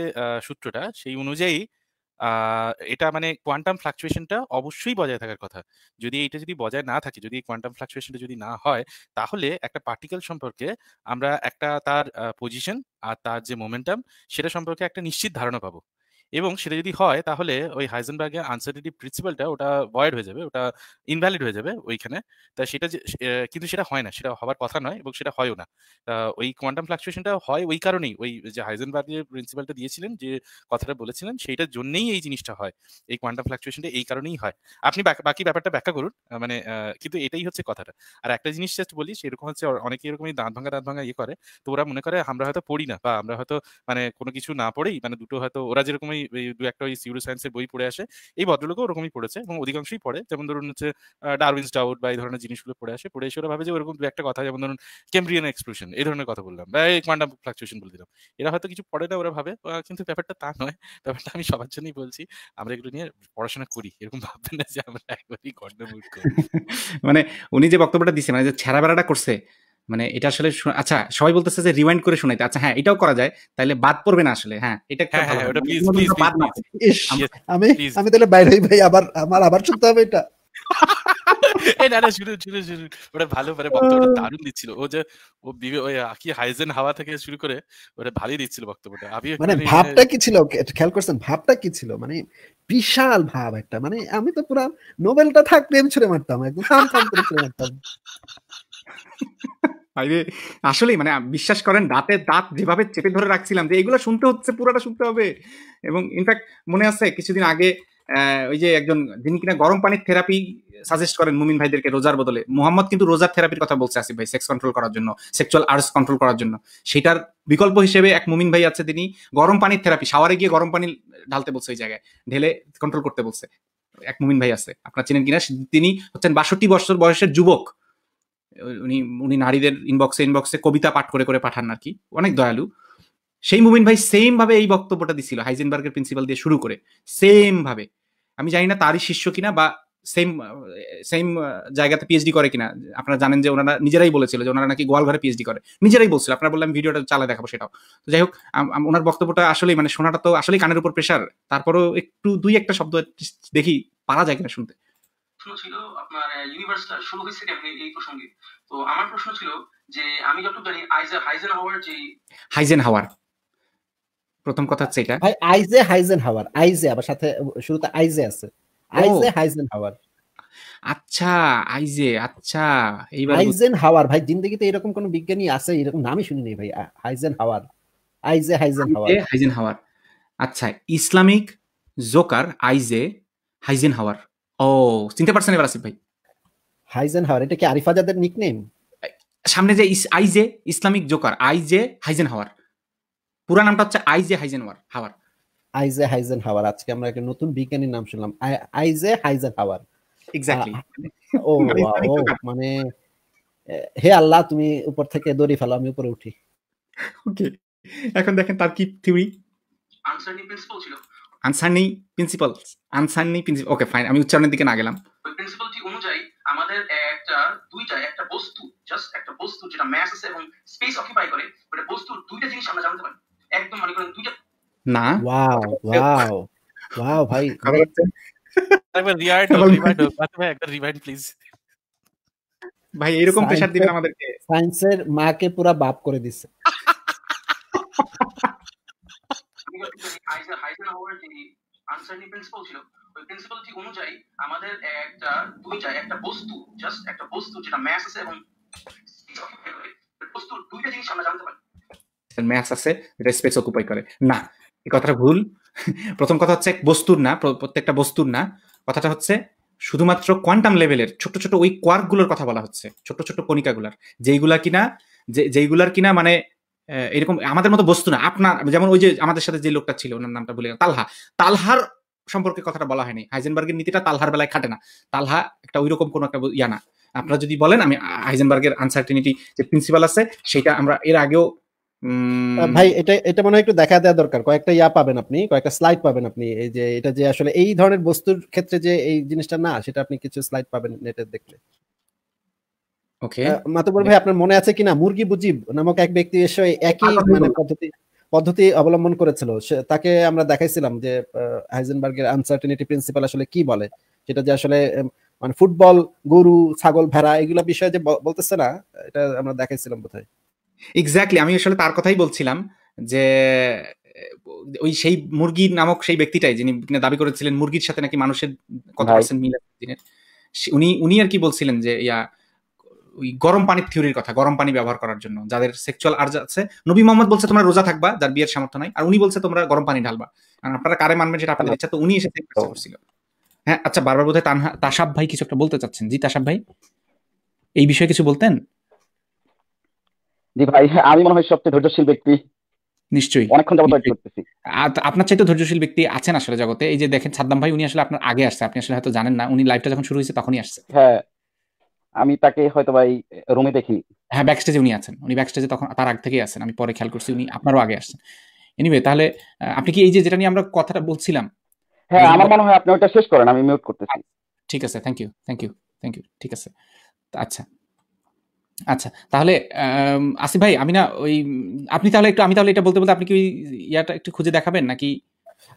সূত্রটা সেই অনুযায়ী এটা মানে কোয়ান্টাম অবশ্যই বজায় থাকার কথা যদি এটা যদি বজায় না থাকে যদি কোয়ান্টাম ফ্লাকচুয়েশনটা যদি না হয় তাহলে একটা পার্টিকেল সম্পর্কে আমরা একটা তার পজিশন আর তার যে মোমেন্টাম সেটা সম্পর্কে একটা নিশ্চিত ধারণা পাবো এবং সেটা যদি হয় তাহলে ওই হাইজেনবার্গের আনসার্টিটি প্রিন্সিপালটা ওটা ভয়েড হয়ে যাবে ওটা ইনভ্যালিড হয়ে যাবে ওইখানে তা সেটা কিন্তু সেটা হয় না সেটা হবার কথা নয় এবং সেটা হয়ও না তা ওই কোয়ান্টাম ফ্লাকচুয়েশনটা হয় ওই কারণেই ওই যে হাইজেনবার্গের প্রিন্সিপালটা দিয়েছিলেন যে কথাটা বলেছিলেন সেইটার জন্যেই এই জিনিসটা হয় এই কোয়ান্টাম ফ্লাকচুয়েশনটা এই কারণেই হয় আপনি বাকি ব্যাপারটা ব্যাখ্যা করুন মানে কিন্তু এটাই হচ্ছে কথাটা আর একটা জিনিস জাস্ট বলি সেরকম হচ্ছে অনেকে এরকমই দাঁত ভাঙা দাঁত ভাঙা ইয়ে করে তো ওরা মনে করে আমরা হয়তো পড়ি না বা আমরা হয়তো মানে কোনো কিছু না পড়েই মানে দুটো হয়তো ওরা যেরকম ওই দু একটা ওই সিউরো সায়েন্সের বই পড়ে আসে এই ভদ্রলোকও ওরকমই পড়েছে এবং অধিকাংশই পড়ে যেমন ধরুন হচ্ছে ডারউইন্স ডাউট বা এই ধরনের জিনিসগুলো পড়ে আসে পড়ে এসে ওরা ভাবে যে ওরকম দু একটা কথা যেমন ধরুন কেমব্রিয়ান এক্সপ্লোশন এই ধরনের কথা বললাম বা এই কোয়ান্টাম ফ্লাকচুয়েশন বলে দিলাম এরা হয়তো কিছু পড়ে না ওরা ভাবে কিন্তু ব্যাপারটা তা নয় ব্যাপারটা আমি সবার জন্যই বলছি আমরা এগুলো নিয়ে পড়াশোনা করি এরকম ভাববেন না যে আমরা একবারই গণ্ডমূর্খ [laughs] মানে উনি যে বক্তব্যটা দিচ্ছে মানে যে ছেঁড়া বেড়াটা করছে মানে এটা আসলে আচ্ছা সবাই বলতেছে যে রিওয়াইন্ড করে শোনাইতে আচ্ছা হ্যাঁ এটাও করা যায় তাহলে বাদ পড়বে না আসলে হ্যাঁ এটা আমি আমি তাহলে বাইরে ভাই আবার আমার আবার শুনতে হবে এটা [laughs] এই না শুরু শুরু শুরু ওটা ভালো মানে বক্তব্যটা দারুণ দিচ্ছিল ও যে ও বিবে ওই আকি হাইজেন হাওয়া থেকে শুরু করে ওটা ভালোই দিচ্ছিল বক্তব্যটা আমি মানে ভাবটা কি ছিল খেয়াল করছেন ভাবটা কি ছিল মানে বিশাল ভাব একটা মানে আমি তো পুরো নোবেলটা থাক প্রেম ছুড়ে মারতাম একদম থাম থাম করে ছুড়ে মারতাম [laughs] বাইরে আসলেই মানে বিশ্বাস করেন দাঁতের দাঁত যেভাবে চেপে ধরে রাখছিলাম যে এগুলো শুনতে হচ্ছে পুরোটা শুনতে হবে এবং ইনফ্যাক্ট মনে আছে কিছুদিন আগে ওই যে একজন যিনি কিনা গরম পানির থেরাপি সাজেস্ট করেন মুমিন ভাইদেরকে রোজার বদলে মোহাম্মদ কিন্তু রোজার থেরাপির কথা বলছে আসিফ ভাই সেক্স কন্ট্রোল করার জন্য সেক্সুয়াল আর্টস কন্ট্রোল করার জন্য সেটার বিকল্প হিসেবে এক মুমিন ভাই আছে তিনি গরম পানির থেরাপি শাওয়ারে গিয়ে গরম পানি ঢালতে বলছে ওই জায়গায় ঢেলে কন্ট্রোল করতে বলছে এক মুমিন ভাই আছে আপনার চিনেন কিনা তিনি হচ্ছেন বাষট্টি বছর বয়সের যুবক উনি উনি নারীদের ইনবক্সে ইনবক্সে কবিতা পাঠ করে করে পাঠান আর কি অনেক দয়ালু সেই মুমিন ভাই সেম ভাবে এই বক্তব্যটা দিছিল হাইজেনবার্গের প্রিন্সিপাল দিয়ে শুরু করে সেম ভাবে আমি জানি না তারই শিষ্য কিনা বা সেম সেম জায়গাতে পিএইচডি করে কিনা আপনারা জানেন যে ওনারা নিজেরাই বলেছিল যে ওনারা নাকি গোয়ালঘরে পিএইচডি করে নিজেরাই বলছিল আপনারা বললাম ভিডিওটা চালা দেখাবো সেটাও তো যাই হোক ওনার বক্তব্যটা আসলে মানে শোনাটা তো আসলে কানের উপর প্রেশার তারপরও একটু দুই একটা শব্দ দেখি পারা যায় কিনা শুনতে ছিল আপনার ইউনিভার্সটা শুরু হয়েছে এই প্রসঙ্গে তো আমার প্রশ্ন ছিল যে আমি যতটুকু জানি আইজা হাইজেন হাওয়ার যে হাইজেন হাওয়ার প্রথম কথা হচ্ছে এটা ভাই আইজে হাইজেন হাওয়ার আইজে আবার সাথে শুরুতে আইজে আছে আইজে হাইজেন হাওয়ার আচ্ছা আইজে আচ্ছা এইবার হাইজেন হাওয়ার ভাই জিন্দেগিতে এরকম কোন বিজ্ঞানী আছে এরকম নামই শুনিনি ভাই হাইজেন হাওয়ার আইজে হাইজেন হাওয়ার হাইজেন হাওয়ার আচ্ছা ইসলামিক জোকার আইজে হাইজেন হাওয়ার ও চিনতে পারছেন এবার আসিফ ভাই হাইজেনহাওয়ার এটা কি আরিফ আজাদের নিকনেম সামনে যে আইজে ইসলামিক জোকার আইজে হাইজেনহাওয়ার পুরো নামটা হচ্ছে আইজে হাইজেনহাওয়ার হাওয়ার আইজে হাওয়ার আজকে আমরা একটা নতুন বিজ্ঞানীর নাম শুনলাম আইজে হাইজেনহাওয়ার এক্স্যাক্টলি ও [laughs] মানে হে আল্লাহ তুমি উপর থেকে দড়ি ফেলো আমি উপরে উঠি ওকে এখন দেখেন তার কি থিওরি আনসারনি প্রিন্সিপাল ছিল uncertainty principle uncertainty principle okay fine আমি উচ্চারণের দিকে না গেলাম প্রিন্সিপালটি আমাদের একটা দুইটা একটা বস্তু জাস্ট একটা বস্তু যেটা ম্যাস আছে এবং স্পেস অকুপাই করে ওটা বস্তুর দুইটা জিনিস আমরা জানতে পারি একদম মনে করেন দুইটা না ওয়াও ওয়াও ওয়াও ভাই একবার রিভাইন্ড রিভাইন্ড ভাই একবার রিভাইন্ড প্লিজ ভাই এরকম প্রেসার দিবেন আমাদেরকে সায়েন্সের মাকে পুরো বাপ করে দিছে আইজাক হাইজেনহাওয়ার যিনি আনসার্নি প্রিন্সিপাল ছিল ওই টি অনুযায়ী আমাদের একটা দুই যায় একটা বস্তু জাস্ট একটা বস্তু যেটা ম্যাস আছে এবং বস্তু দুইটা জিনিস আমরা জানতে পারি ম্যাস আছে যেটা স্পেস অকুপাই করে না এই কথাটা ভুল [laughs] প্রথম কথা হচ্ছে বস্তুর না প্রত্যেকটা বস্তুর না কথাটা হচ্ছে শুধুমাত্র কোয়ান্টাম লেভেলের ছোট ছোট ওই কোয়ার্কগুলোর কথা বলা হচ্ছে ছোট ছোট কণিকাগুলার যেইগুলা কিনা যে যেইগুলার কিনা মানে এরকম আমাদের মতো বস্তু না আপনার যেমন ওই যে আমাদের সাথে যে লোকটা ছিল ওনার নামটা বলে তালহা তালহার সম্পর্কে কথাটা বলা হয়নি হাইজেনবার্গের নীতিটা তালহার বেলায় খাটে না তালহা একটা ওই রকম কোনো একটা ইয়া না আপনারা যদি বলেন আমি হাইজেনবার্গের আনসার্টিনিটি যে প্রিন্সিপাল আছে সেটা আমরা এর আগেও ভাই এটা এটা মনে হয় একটু দেখা দেওয়া দরকার কয়েকটা ইয়া পাবেন আপনি কয়েকটা স্লাইড পাবেন আপনি এই যে এটা যে আসলে এই ধরনের বস্তুর ক্ষেত্রে যে এই জিনিসটা না সেটা আপনি কিছু স্লাইড পাবেন নেটে দেখলে ওকে মাতবর ভাই আপনার মনে আছে কিনা মুরগি বুজিব নামক এক ব্যক্তি এসে একই মানে পদ্ধতি পদ্ধতি অবলম্বন করেছিল তাকে আমরা দেখাইছিলাম যে হাইজেনবার্গের আনসার্টেনিটি প্রিন্সিপাল আসলে কি বলে সেটা যে আসলে মানে ফুটবল গরু ছাগল ভেড়া এগুলো বিষয়ে যে বলতেছে না এটা আমরা দেখাইছিলাম বোধহয় এক্স্যাক্টলি আমি আসলে তার কথাই বলছিলাম যে ওই সেই মুরগি নামক সেই ব্যক্তিটাই যিনি দাবি করেছিলেন মুরগির সাথে নাকি মানুষের কথা পার্সেন্ট মিল উনি উনি আর কি বলছিলেন যে ইয়া ওই গরম পানি থিওরির কথা গরম পানি ব্যবহার করার জন্য যাদের সেক্সুয়াল আর্জ আছে নবী মোহাম্মদ বলছে তোমরা রোজা থাকবা যার বিয়ের সামর্থ্য নাই আর উনি বলছে তোমরা গরম পানি ঢালবা কারণ আপনারা কারে মানবেন সেটা আপনাদের ইচ্ছা তো উনি এসে করছিল হ্যাঁ আচ্ছা বারবার বোধহয় তাসাব ভাই কিছু একটা বলতে চাচ্ছেন জি তাসাব ভাই এই বিষয়ে কিছু বলতেন জি ভাই হ্যাঁ, আমি মনে হয় সবচেয়ে ধৈর্যশীল ব্যক্তি নিশ্চয়ই অনেকক্ষণ যাবত করতেছি আপনার চাইতে ধৈর্যশীল ব্যক্তি আছেন আসলে জগতে এই যে দেখেন সাদ্দাম ভাই উনি আসলে আপনার আগে আসছে আপনি আসলে হয়তো জানেন না উনি লাইভটা যখন শুরু হয়েছে তখনই আসছে হ্যাঁ আমি তাকে হয়তো ভাই রুমে দেখিনি হ্যাঁ ব্যাকস্টেজে উনি আছেন উনি ব্যাকস্টেজে তখন তার আগ থেকেই আছেন আমি পরে খেয়াল করছি উনি আপনারও আগে আসছেন এনিওয়ে তাহলে আপনি কি এই যে যেটা নিয়ে আমরা কথাটা বলছিলাম হ্যাঁ আমার মনে হয় আপনি ওটা শেষ করেন আমি মিউট করতেছি ঠিক আছে thank you thank you thank you ঠিক আছে আচ্ছা আচ্ছা তাহলে আসিফ ভাই আমি না ওই আপনি তাহলে একটু আমি তাহলে এটা বলতে বলতে আপনি কি ইয়াটা একটু খুঁজে দেখাবেন নাকি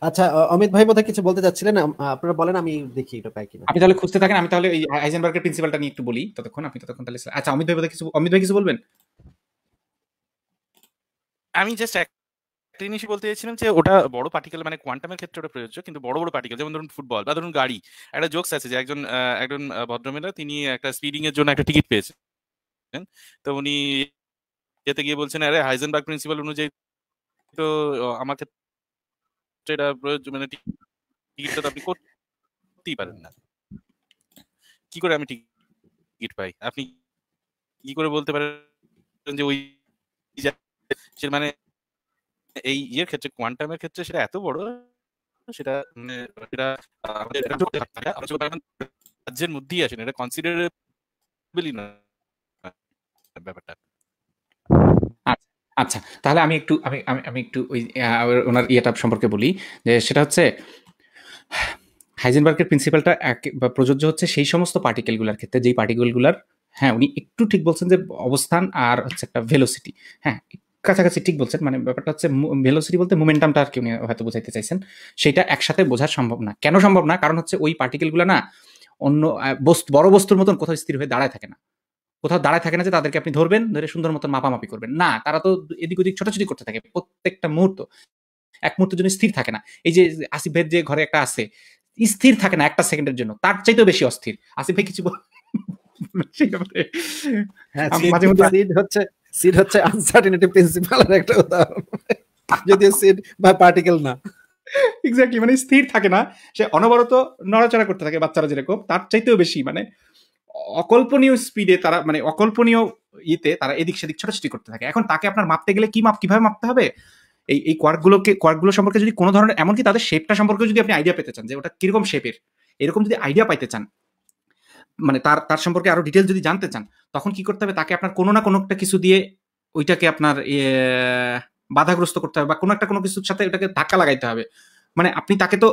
আচ্ছা অমিত ভাই বোধহয় কিছু বলতে চাচ্ছিলেন আপনারা বলেন আমি দেখি এটা পাই কিনা আপনি তাহলে খুঁজতে থাকেন আমি তাহলে আইজেনবার্গের প্রিন্সিপালটা নিয়ে একটু বলি ততক্ষণ আপনি ততক্ষণ তাহলে আচ্ছা অমিত ভাই কিছু অমিত ভাই কিছু বলবেন আমি জাস্ট একটা বলতে চাইছিলাম যে ওটা বড় পার্টিকেল মানে কোয়ান্টামের ক্ষেত্রে ওটা প্রযোজ্য কিন্তু বড় বড় পার্টিকেল যেমন ধরুন ফুটবল বা ধরুন গাড়ি একটা জোকস আছে যে একজন একজন ভদ্রমেলা তিনি একটা স্পিডিং এর জন্য একটা টিকিট পেয়েছেন তো উনি যেতে গিয়ে বলছেন আরে হাইজেনবার্গ প্রিন্সিপাল অনুযায়ী তো আমার ক্ষেত্রে এটা প্রয়োজন মানে টিকিটটা তো আপনি করতেই পারেন না কি করে আমি টিকিট পাই আপনি কি করে বলতে পারেন যে ওই মানে এই ইয়ের ক্ষেত্রে কোয়ান্টামের ক্ষেত্রে সেটা এত বড় সেটা মানে সেটা রাজ্যের মধ্যেই আসেন এটা কনসিডারেবলই না ব্যাপারটা আচ্ছা তাহলে আমি একটু আমি আমি একটু ওই ওনার ইয়েটা সম্পর্কে বলি যে সেটা হচ্ছে হাইজেনবার্গের প্রিন্সিপালটা এক বা প্রযোজ্য হচ্ছে সেই সমস্ত পার্টিকেলগুলোর ক্ষেত্রে যেই পার্টিকেলগুলোর হ্যাঁ উনি একটু ঠিক বলছেন যে অবস্থান আর হচ্ছে একটা ভেলোসিটি হ্যাঁ কাছাকাছি ঠিক বলছেন মানে ব্যাপারটা হচ্ছে ভেলোসিটি বলতে মোমেন্টামটা আর কি উনি হয়তো বোঝাইতে চাইছেন সেটা একসাথে বোঝা সম্ভব না কেন সম্ভব না কারণ হচ্ছে ওই পার্টিকেলগুলো না অন্য বস্তু বড় বস্তুর মতন কোথাও স্থির হয়ে দাঁড়ায় থাকে না কোথাও দাঁড়ায় থাকে না যে তাদেরকে আপনি ধরবেন ধরে সুন্দর মতন মাপামাপি করবেন না তারা তো এদিক ওদিক ছোটাছুটি করতে থাকে প্রত্যেকটা মুহূর্ত এক মুহূর্তের জন্য স্থির থাকে না এই যে আসিফ ভাই যে ঘরে একটা আছে স্থির থাকে না একটা সেকেন্ডের জন্য তার চাইতেও বেশি অস্থির আসিফ ভাই কিছু হ্যাঁ, মানে স্থির থাকে না সে অনবরত নড়াচড়া করতে থাকে বাচ্চারা যেরকম তার চাইতেও বেশি মানে অকল্পনীয় স্পিডে তারা মানে অকল্পনীয় ইয়েতে তারা এদিক সেদিক ছোটাছুটি করতে থাকে এখন তাকে আপনার মাপতে গেলে কি মাপ কিভাবে মাপতে হবে এই এই কোয়ার্কগুলোকে কোয়ার্কগুলো সম্পর্কে যদি কোনো ধরনের এমনকি তাদের শেপটা সম্পর্কে যদি আপনি আইডিয়া পেতে চান যে ওটা কিরকম শেপের এরকম যদি আইডিয়া পাইতে চান মানে তার তার সম্পর্কে আরো ডিটেল যদি জানতে চান তখন কি করতে হবে তাকে আপনার কোনো না কোনো একটা কিছু দিয়ে ওইটাকে আপনার বাধাগ্রস্ত করতে হবে বা কোনো একটা কোনো কিছুর সাথে ওটাকে ধাক্কা লাগাইতে হবে মানে আপনি তাকে তো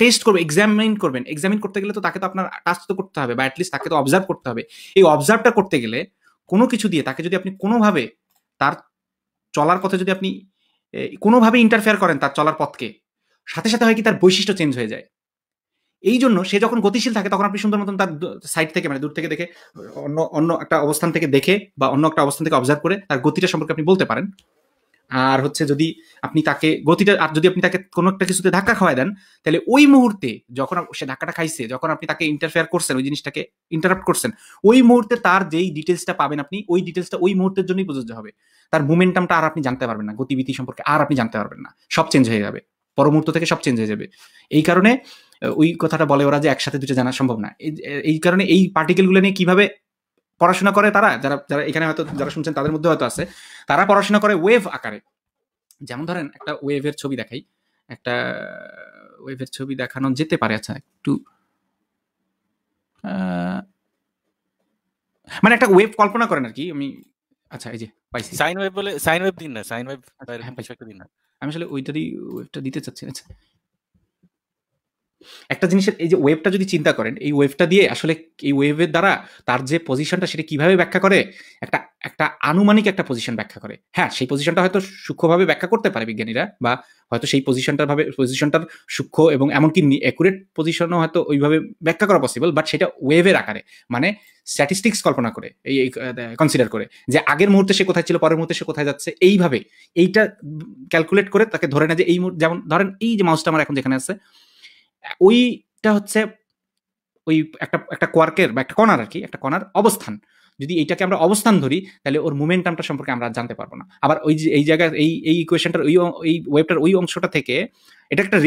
টেস্ট করবে এক্সামিন করবেন এক্সামিন করতে গেলে তো তাকে তো আপনার টাস্ক তো করতে হবে বা অ্যাটলিস্ট তাকে তো অবজার্ভ করতে হবে এই অবজার্ভটা করতে গেলে কোনো কিছু দিয়ে তাকে যদি আপনি কোনোভাবে তার চলার পথে যদি আপনি কোনোভাবে ইন্টারফেয়ার করেন তার চলার পথকে সাথে সাথে হয় কি তার বৈশিষ্ট্য চেঞ্জ হয়ে যায় এই জন্য সে যখন গতিশীল থাকে তখন আপনি সুন্দর মতন তার সাইড থেকে মানে দূর থেকে দেখে অন্য অন্য একটা অবস্থান থেকে দেখে বা অন্য একটা অবস্থান থেকে অবজার্ভ করে তার গতিটা সম্পর্কে আপনি বলতে পারেন আর হচ্ছে যদি আপনি তাকে গতিটা আর যদি আপনি তাকে কোনো একটা কিছুতে ধাক্কা খাওয়াই দেন তাহলে ওই মুহূর্তে যখন সে ধাক্কাটা খাইছে যখন আপনি তাকে ইন্টারফেয়ার করছেন ওই জিনিসটাকে ইন্টারাপ্ট করছেন ওই মুহূর্তে তার যেই ডিটেলসটা পাবেন আপনি ওই ডিটেলসটা ওই মুহূর্তের জন্যই প্রযোজ্য হবে তার মুমেন্টামটা আর আপনি জানতে পারবেন না গতিবিধি সম্পর্কে আর আপনি জানতে পারবেন না সব চেঞ্জ হয়ে যাবে পর মুহূর্ত থেকে সব চেঞ্জ হয়ে যাবে এই কারণে ওই কথাটা বলে ওরা যে একসাথে দুটো জানা সম্ভব না এই কারণে এই পার্টিকেলগুলো নিয়ে কিভাবে পড়াশোনা করে তারা যারা যারা এখানে হয়তো যারা শুনছেন তাদের মধ্যে হয়তো আছে তারা পড়াশোনা করে ওয়েভ আকারে যেমন ধরেন একটা ওয়েভের ছবি দেখাই একটা ওয়েভের ছবি দেখানো যেতে পারে আচ্ছা একটু মানে একটা ওয়েভ কল্পনা করেন আর কি আমি আচ্ছা এই যে পাইছি সাইন ওয়েভ বলে সাইন ওয়েভ দিন না সাইন আচ্ছা, ওয়েভ হ্যাঁ পাইছি একটা দিন না আমি আসলে ওইটারই ওয়েভটা দিতে চাচ্ছি আচ্ছা একটা জিনিসের এই যে ওয়েবটা যদি চিন্তা করেন এই ওয়েবটা দিয়ে আসলে এই ওয়েবের দ্বারা তার যে পজিশনটা সেটা কিভাবে ব্যাখ্যা করে একটা একটা আনুমানিক একটা পজিশন ব্যাখ্যা করে হ্যাঁ সেই পজিশনটা হয়তো সূক্ষ্মভাবে ব্যাখ্যা করতে পারে বিজ্ঞানীরা বা হয়তো সেই পজিশনটার ভাবে পজিশনটার সূক্ষ্ম এবং এমনকি অ্যাকুরেট পজিশনও হয়তো ওইভাবে ব্যাখ্যা করা পসিবল বাট সেটা ওয়েভের আকারে মানে স্ট্যাটিস্টিক্স কল্পনা করে এই কনসিডার করে যে আগের মুহূর্তে সে কোথায় ছিল পরের মুহূর্তে সে কোথায় যাচ্ছে এইভাবে এইটা ক্যালকুলেট করে তাকে ধরে না যে এই যেমন ধরেন এই যে মাউসটা আমার এখন যেখানে আছে ওইটা হচ্ছে ওই একটা একটা কোয়ার্কের বা একটা কণার আর কি একটা কণার অবস্থান যদি এইটাকে আমরা অবস্থান ধরি তাহলে ওর মুভমেন্টামটা সম্পর্কে আমরা জানতে পারবো না আবার ওই যে এই জায়গায় এই এই ইকুয়েশনটার ওই এই ওয়েবটার ওই অংশটা থেকে এটা একটা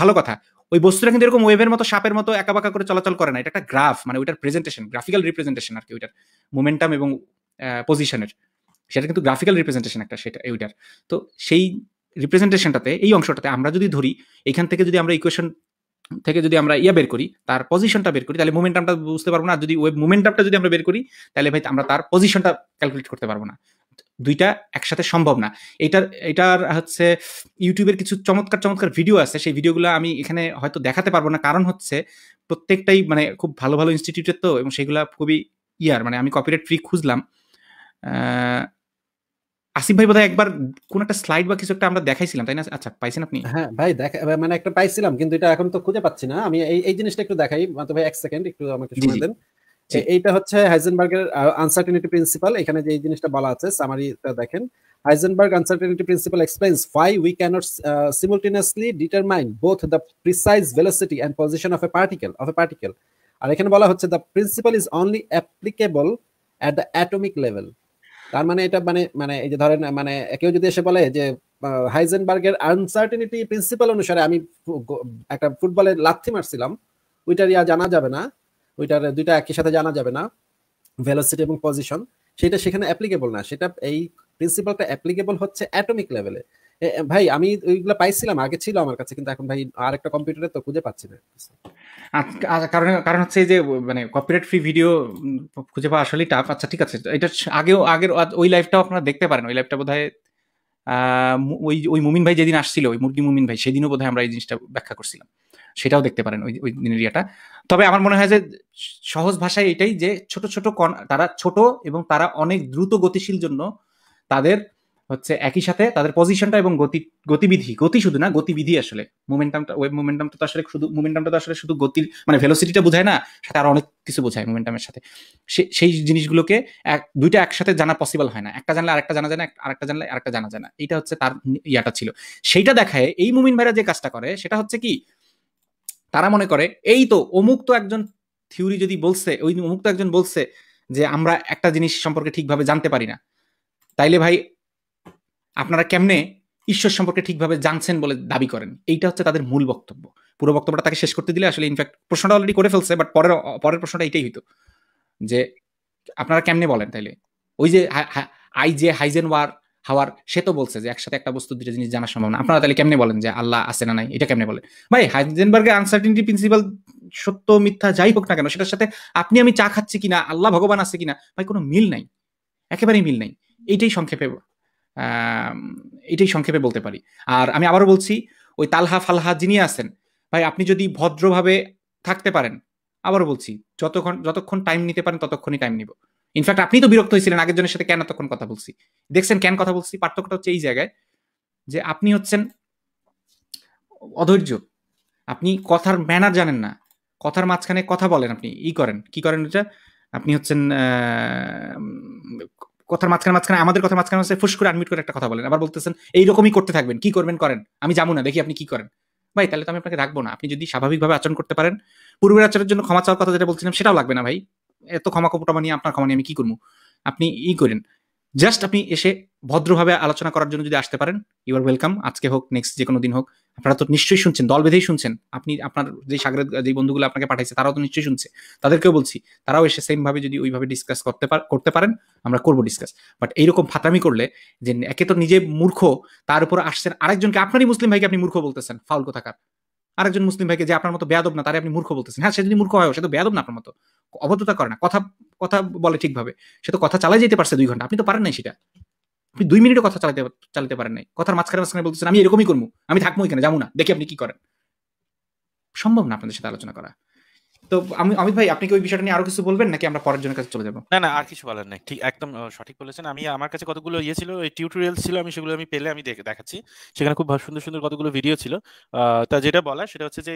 ভালো কথা ওই বস্তুটা কিন্তু এরকম ওয়েবের মতো সাপের মতো একা বাঁকা করে চলাচল করে না এটা একটা গ্রাফ মানে ওইটার প্রেজেন্টেশন গ্রাফিক্যাল রিপ্রেজেন্টেশন আর কি ওইটার মুমেন্টাম এবং পজিশনের সেটা কিন্তু গ্রাফিক্যাল রিপ্রেজেন্টেশন একটা সেটা ওইটার তো সেই রিপ্রেজেন্টেশনটাতে এই অংশটাতে আমরা যদি ধরি এখান থেকে যদি আমরা ইকুয়েশন থেকে যদি আমরা ইয়া বের করি তার পজিশনটা বের করি তাহলে মোমেন্টামটা বুঝতে পারবো না যদি ওয়েব মোমেন্টামটা যদি আমরা বের করি তাহলে ভাই আমরা তার পজিশনটা ক্যালকুলেট করতে পারবো না দুইটা একসাথে সম্ভব না এটার এটার হচ্ছে ইউটিউবের কিছু চমৎকার চমৎকার ভিডিও আছে সেই ভিডিওগুলো আমি এখানে হয়তো দেখাতে পারবো না কারণ হচ্ছে প্রত্যেকটাই মানে খুব ভালো ভালো ইনস্টিটিউটের তো এবং সেগুলো খুবই ইয়ার মানে আমি কপিরাইট ফ্রি খুঁজলাম আসিফ ভাই বোধহয় একবার কোন একটা স্লাইড বা কিছু একটা আমরা দেখাইছিলাম তাই না আচ্ছা পাইছেন আপনি হ্যাঁ ভাই দেখা মানে একটা পাইছিলাম কিন্তু এটা এখন তো খুঁজে পাচ্ছি না আমি এই এই জিনিসটা একটু দেখাই মাত্র ভাই এক সেকেন্ড একটু আমাকে সময় দেন এইটা হচ্ছে হাইজেনবার্গের আনসার্টেনিটি প্রিন্সিপাল এখানে যে এই জিনিসটা বলা আছে সামারিটা দেখেন Heisenberg uncertainty principle explains why we cannot uh, simultaneously determine both precise velocity velocity position of of a particle of a আর এখানে বলা হচ্ছে the principle is only applicable at the atomic level তার মানে এটা মানে মানে এই যে ধরেন মানে কেউ যদি এসে বলে যে হাইজেনবার্গের আনসার্টেনিটি প্রিন্সিপাল অনুসারে আমি একটা ফুটবলে লাথি মারছিলাম ওইটার ইয়া জানা যাবে না ওইটার দুইটা একই সাথে জানা যাবে না ভেলোসিটি এবং পজিশন সেটা সেখানে অ্যাপ্লিকেবল না সেটা এই প্রিন্সিপালটা অ্যাপ্লিকেবল হচ্ছে অ্যাটমিক লেভেলে ভাই আমি ওইগুলো পাইছিলাম আগে ছিল আমার কাছে কিন্তু এখন ভাই আরেকটা কম্পিউটারে তো খুঁজে পাচ্ছি না কারণ কারণ হচ্ছে যে মানে কপিরাইট ফ্রি ভিডিও খুঁজে পাওয়া আসলেই টাফ আচ্ছা ঠিক আছে এটা আগেও আগের ওই লাইভটাও আপনারা দেখতে পারেন ওই লাইফটা বোধহয় ওই ওই মুমিন ভাই যেদিন আসছিল ওই মুরগি মুমিন ভাই সেদিনও বোধহয় আমরা এই জিনিসটা ব্যাখ্যা করছিলাম সেটাও দেখতে পারেন ওই ওই দিনের ইয়াটা তবে আমার মনে হয় যে সহজ ভাষায় এটাই যে ছোট ছোট তারা ছোট এবং তারা অনেক দ্রুত গতিশীল জন্য তাদের হচ্ছে একই সাথে তাদের পজিশনটা এবং গতি গতিবিধি গতি শুধু না গতিবিধি আসলে মোমেন্টামটা ওয়েব মোমেন্টামটা তো আসলে শুধু মোমেন্টামটা তো আসলে শুধু গতির মানে ভেলোসিটিটা বোঝায় না সাথে আর অনেক কিছু বোঝায় মোমেন্টামের সাথে সেই জিনিসগুলোকে এক দুইটা একসাথে জানা পসিবল হয় না একটা জানলে আরেকটা জানা যায় না আরেকটা জানলে আরেকটা জানা যায় না এটা হচ্ছে তার ইয়াটা ছিল সেইটা দেখায় এই মুমিন ভাইরা যে কাজটা করে সেটা হচ্ছে কি তারা মনে করে এই তো অমুক তো একজন থিওরি যদি বলছে ওই অমুক তো একজন বলছে যে আমরা একটা জিনিস সম্পর্কে ঠিকভাবে জানতে পারি না তাইলে ভাই আপনারা কেমনে ঈশ্বর সম্পর্কে ঠিকভাবে জানছেন বলে দাবি করেন এইটা হচ্ছে তাদের মূল বক্তব্য পুরো বক্তব্যটা তাকে শেষ করতে দিলে আসলে ইনফ্যাক্ট প্রশ্নটা অলরেডি করে ফেলছে বাট পরের পরের প্রশ্নটা এটাই হইতো যে আপনারা কেমনে বলেন তাইলে ওই যে আই যে হাইজেন ওয়ার হাওয়ার সে তো বলছে যে একসাথে একটা বস্তু দুটো জিনিস জানা সম্ভব না আপনারা তাহলে কেমনে বলেন যে আল্লাহ আছে না নাই এটা কেমনে বলেন ভাই হাইজেনবার্গের আনসার্টিনিটি প্রিন্সিপাল সত্য মিথ্যা যাই হোক না কেন সেটার সাথে আপনি আমি চা খাচ্ছি কিনা আল্লাহ ভগবান আছে কিনা ভাই কোনো মিল নাই একেবারেই মিল নাই এইটাই সংক্ষেপে এটাই সংক্ষেপে বলতে পারি আর আমি আবারও বলছি ওই তালহা ফালহা যিনি আছেন ভাই আপনি যদি ভদ্রভাবে থাকতে পারেন আবারও বলছি যতক্ষণ যতক্ষণ টাইম নিতে পারেন ততক্ষণই টাইম নিব ইনফ্যাক্ট আপনি তো বিরক্ত হয়েছিলেন আগের জনের সাথে কেন এতক্ষণ কথা বলছি দেখছেন কেন কথা বলছি পার্থক্যটা হচ্ছে এই জায়গায় যে আপনি হচ্ছেন অধৈর্য আপনি কথার ম্যানার জানেন না কথার মাঝখানে কথা বলেন আপনি ই করেন কি করেন এটা আপনি হচ্ছেন কথার মাঝখানে মাঝখানে আমাদের কথার মাঝখানে মাঝখানে ফুস করে আনমিট করে একটা কথা বলেন আবার বলতেছেন এইরকমই করতে থাকবেন কি করবেন করেন আমি যাবো না দেখি আপনি কি করেন ভাই তাহলে তো আমি আপনাকে রাখবো না আপনি যদি স্বাভাবিকভাবে আচরণ করতে পারেন পূর্বের আচরণের জন্য ক্ষমা চাওয়ার কথা যেটা বলছিলাম সেটাও লাগবে না ভাই এত ক্ষমা কপটা নিয়ে আপনার ক্ষমা নিয়ে আমি কি করবো আপনি ই করেন জাস্ট আপনি এসে ভদ্রভাবে আলোচনা করার জন্য যদি আসতে পারেন ইউ আর ওয়েলকাম আজকে হোক নেক্সট যে কোনো দিন হোক আপনারা তো নিশ্চয়ই শুনছেন দল বেঁধেই শুনছেন আপনি আপনার যে সাগরের যে বন্ধুগুলো আপনাকে পাঠাইছে তারাও তো নিশ্চয়ই শুনছে তাদেরকেও বলছি তারাও এসে সেমভাবে যদি ওইভাবে ডিসকাস করতে করতে পারেন আমরা করবো ডিসকাস বাট এইরকম ফাতামি করলে যে একে তো নিজে মূর্খ তার উপর আসছেন আরেকজনকে আপনারই মুসলিম ভাইকে আপনি মূর্খ বলতেছেন ফাউল কথাকার আরেকজন মুসলিম ভাইকে যে আপনার মতো বেদব না তারে আপনি মূর্খ বলতেছেন হ্যাঁ সে যদি মূর্খ হয় সে তো বেদব না আপনার মতো অভদ্রতা করে না কথা কথা বলে ঠিকভাবে সে তো কথা চালাই যেতে পারছে দুই ঘন্টা আপনি তো পারেন নাই সেটা আপনি দুই মিনিটে কথা চালাতে চালাতে পারেন নাই কথার মাঝখানে মাঝখানে বলতেছেন আমি এরকমই করবো আমি থাকবো এখানে যাবো না দেখি আপনি কি করেন সম্ভব না আপনাদের সাথে আলোচনা করা তো আমি অমিত ভাই আপনি কি ওই বিষয়টা নিয়ে আরো কিছু বলবেন নাকি আমরা পরের জনের কাছে চলে যাব না না আর কিছু বলার নেই ঠিক একদম সঠিক বলেছেন আমি আমার কাছে কতগুলো ইয়ে ছিল টিউটোরিয়াল ছিল আমি সেগুলো আমি পেলে আমি দেখাচ্ছি সেখানে খুব সুন্দর সুন্দর কতগুলো ভিডিও ছিল তা যেটা বলা সেটা হচ্ছে যে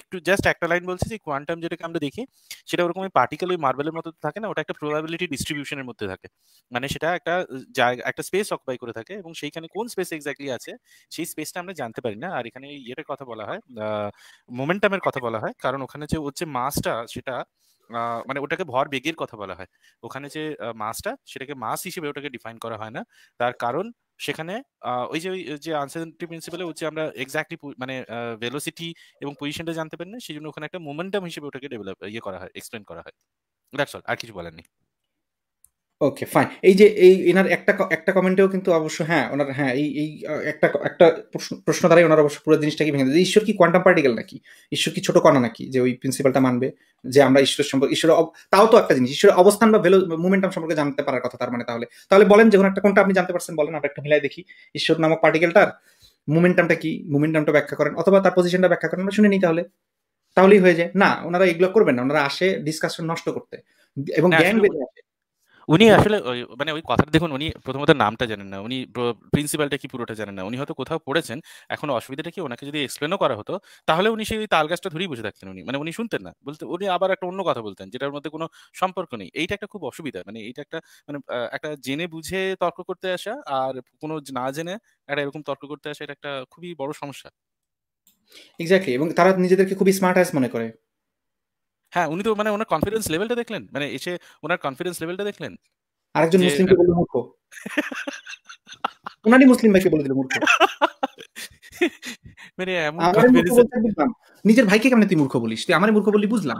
একটু জাস্ট একটা লাইন বলছি যে কোয়ান্টাম যেটাকে আমরা দেখি সেটা ওরকম পার্টিকেল ওই মার্বেলের মতো থাকে না ওটা একটা প্রবাবিলিটি ডিস্ট্রিবিউশনের মধ্যে থাকে মানে সেটা একটা জায়গা একটা স্পেস অকুপাই করে থাকে এবং সেইখানে কোন স্পেস এক্স্যাক্টলি আছে সেই স্পেসটা আমরা জানতে পারি না আর এখানে ইয়েটার কথা বলা হয় মোমেন্টামের কথা বলা হয় কারণ ওখানে যে হচ্ছে মা মাছটা সেটা মানে ওটাকে ভর বেগের কথা বলা হয় ওখানে যে মাছটা সেটাকে মাস হিসেবে ওটাকে ডিফাইন করা হয় না তার কারণ সেখানে ওই যে যে আনসার্টি প্রিন্সিপালে হচ্ছে আমরা এক্স্যাক্টলি মানে ভেলোসিটি এবং পজিশনটা জানতে পারি না সেই জন্য ওখানে একটা মোমেন্টাম হিসেবে ওটাকে ডেভেলপ ইয়ে করা হয় এক্সপ্লেন করা হয় দ্যাটস অল আর কিছু বলার নেই ওকে ফাইন এই যে এই এনার একটা একটা কমেন্টেও কিন্তু অবশ্য হ্যাঁ ওনার হ্যাঁ এই এই একটা একটা প্রশ্ন প্রশ্ন দ্বারাই ওনার অবশ্য পুরো জিনিসটাকে ভেঙে দেয় ঈশ্বর কি কোয়ান্টাম পার্টিকেল নাকি ঈশ্বর কি ছোট কণা নাকি যে ওই প্রিন্সিপালটা মানবে যে আমরা ঈশ্বরের সম্পর্কে ঈশ্বর তাও তো একটা জিনিস ঈশ্বরের অবস্থান বা ভেলো মুভমেন্টাম সম্পর্কে জানতে পারার কথা তার মানে তাহলে তাহলে বলেন যখন একটা কোনটা আপনি জানতে পারছেন বলেন আমরা একটা মিলাই দেখি ঈশ্বর নামক পার্টিকেলটার মুভমেন্টামটা কি মুভমেন্টামটা ব্যাখ্যা করেন অথবা তার পজিশনটা ব্যাখ্যা করেন আমরা শুনে নিই তাহলে তাহলেই হয়ে যায় না ওনারা এগুলো করবেন না ওনারা আসে ডিসকাশন নষ্ট করতে এবং হ্যাঁ, জ্ঞান বেড়ে আসে উনি আসলে মানে ওই কথাটা দেখুন উনি প্রথমত নামটা জানেন না উনি প্রিন্সিপালটা কি পুরোটা জানেন না উনি হয়তো কোথাও পড়েছেন এখন অসুবিধাটা কি ওনাকে যদি এক্সপ্লেনও করা হতো তাহলে উনি সেই তাল গাছটা ধরেই বসে থাকতেন উনি মানে উনি শুনতেন না বলতে উনি আবার একটা অন্য কথা বলতেন যেটার মধ্যে কোনো সম্পর্ক নেই এইটা একটা খুব অসুবিধা মানে এইটা একটা মানে একটা জেনে বুঝে তর্ক করতে আসা আর কোনো না জেনে একটা এরকম তর্ক করতে আসা এটা একটা খুবই বড় সমস্যা এক্স্যাক্টলি এবং তারা নিজেদেরকে খুবই স্মার্ট অ্যাস মনে করে হ্যাঁ উনি তো মানে ওনার কনফিডেন্স লেভেলটা দেখলেন মানে এসে ওনার কনফিডেন্স লেভেলটা দেখলেন আরেকজন মুসলিমকে বলে মূর্খ ওনারই মুসলিম ভাইকে বলে দিল মূর্খ মানে এমন নিজের ভাইকে কেমনে তুই মূর্খ বলিস তুই আমারে মূর্খ বলি বুঝলাম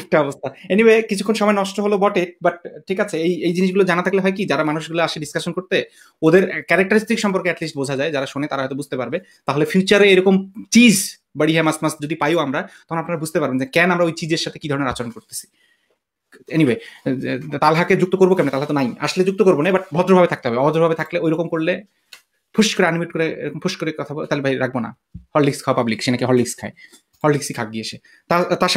একটা অবস্থা এনিওয়ে কিছুক্ষণ সময় নষ্ট হলো বটে বাট ঠিক আছে এই এই জিনিসগুলো জানা থাকলে হয় কি যারা মানুষগুলো আসে ডিসকাশন করতে ওদের ক্যারেক্টারিস্টিক সম্পর্কে অ্যাটলিস্ট বোঝা যায় যারা শোনে তারা হয়তো বুঝতে পারবে তাহলে ফিউচারে এরকম চিজ বাড়িয়া মাছ মাছ যদি পাইও আমরা তখন আপনারা বুঝতে পারবেন যে কেন আমরা ওই চিজের সাথে কি ধরনের আচরণ করতেছি এনিওয়ে তালহাকে যুক্ত করবো কেন তালহা তো নাই আসলে যুক্ত করবো না বাট ভদ্রভাবে থাকতে হবে অভদ্রভাবে থাকলে ওইরকম করলে ফুস করে আনিমিট করে ফুস করে কথা তাহলে ভাই রাখবো না হরলিক্স খাওয়া পাবলিক সে নাকি হরলিক্স খায় হরলিক্সই খাক গিয়ে সে তার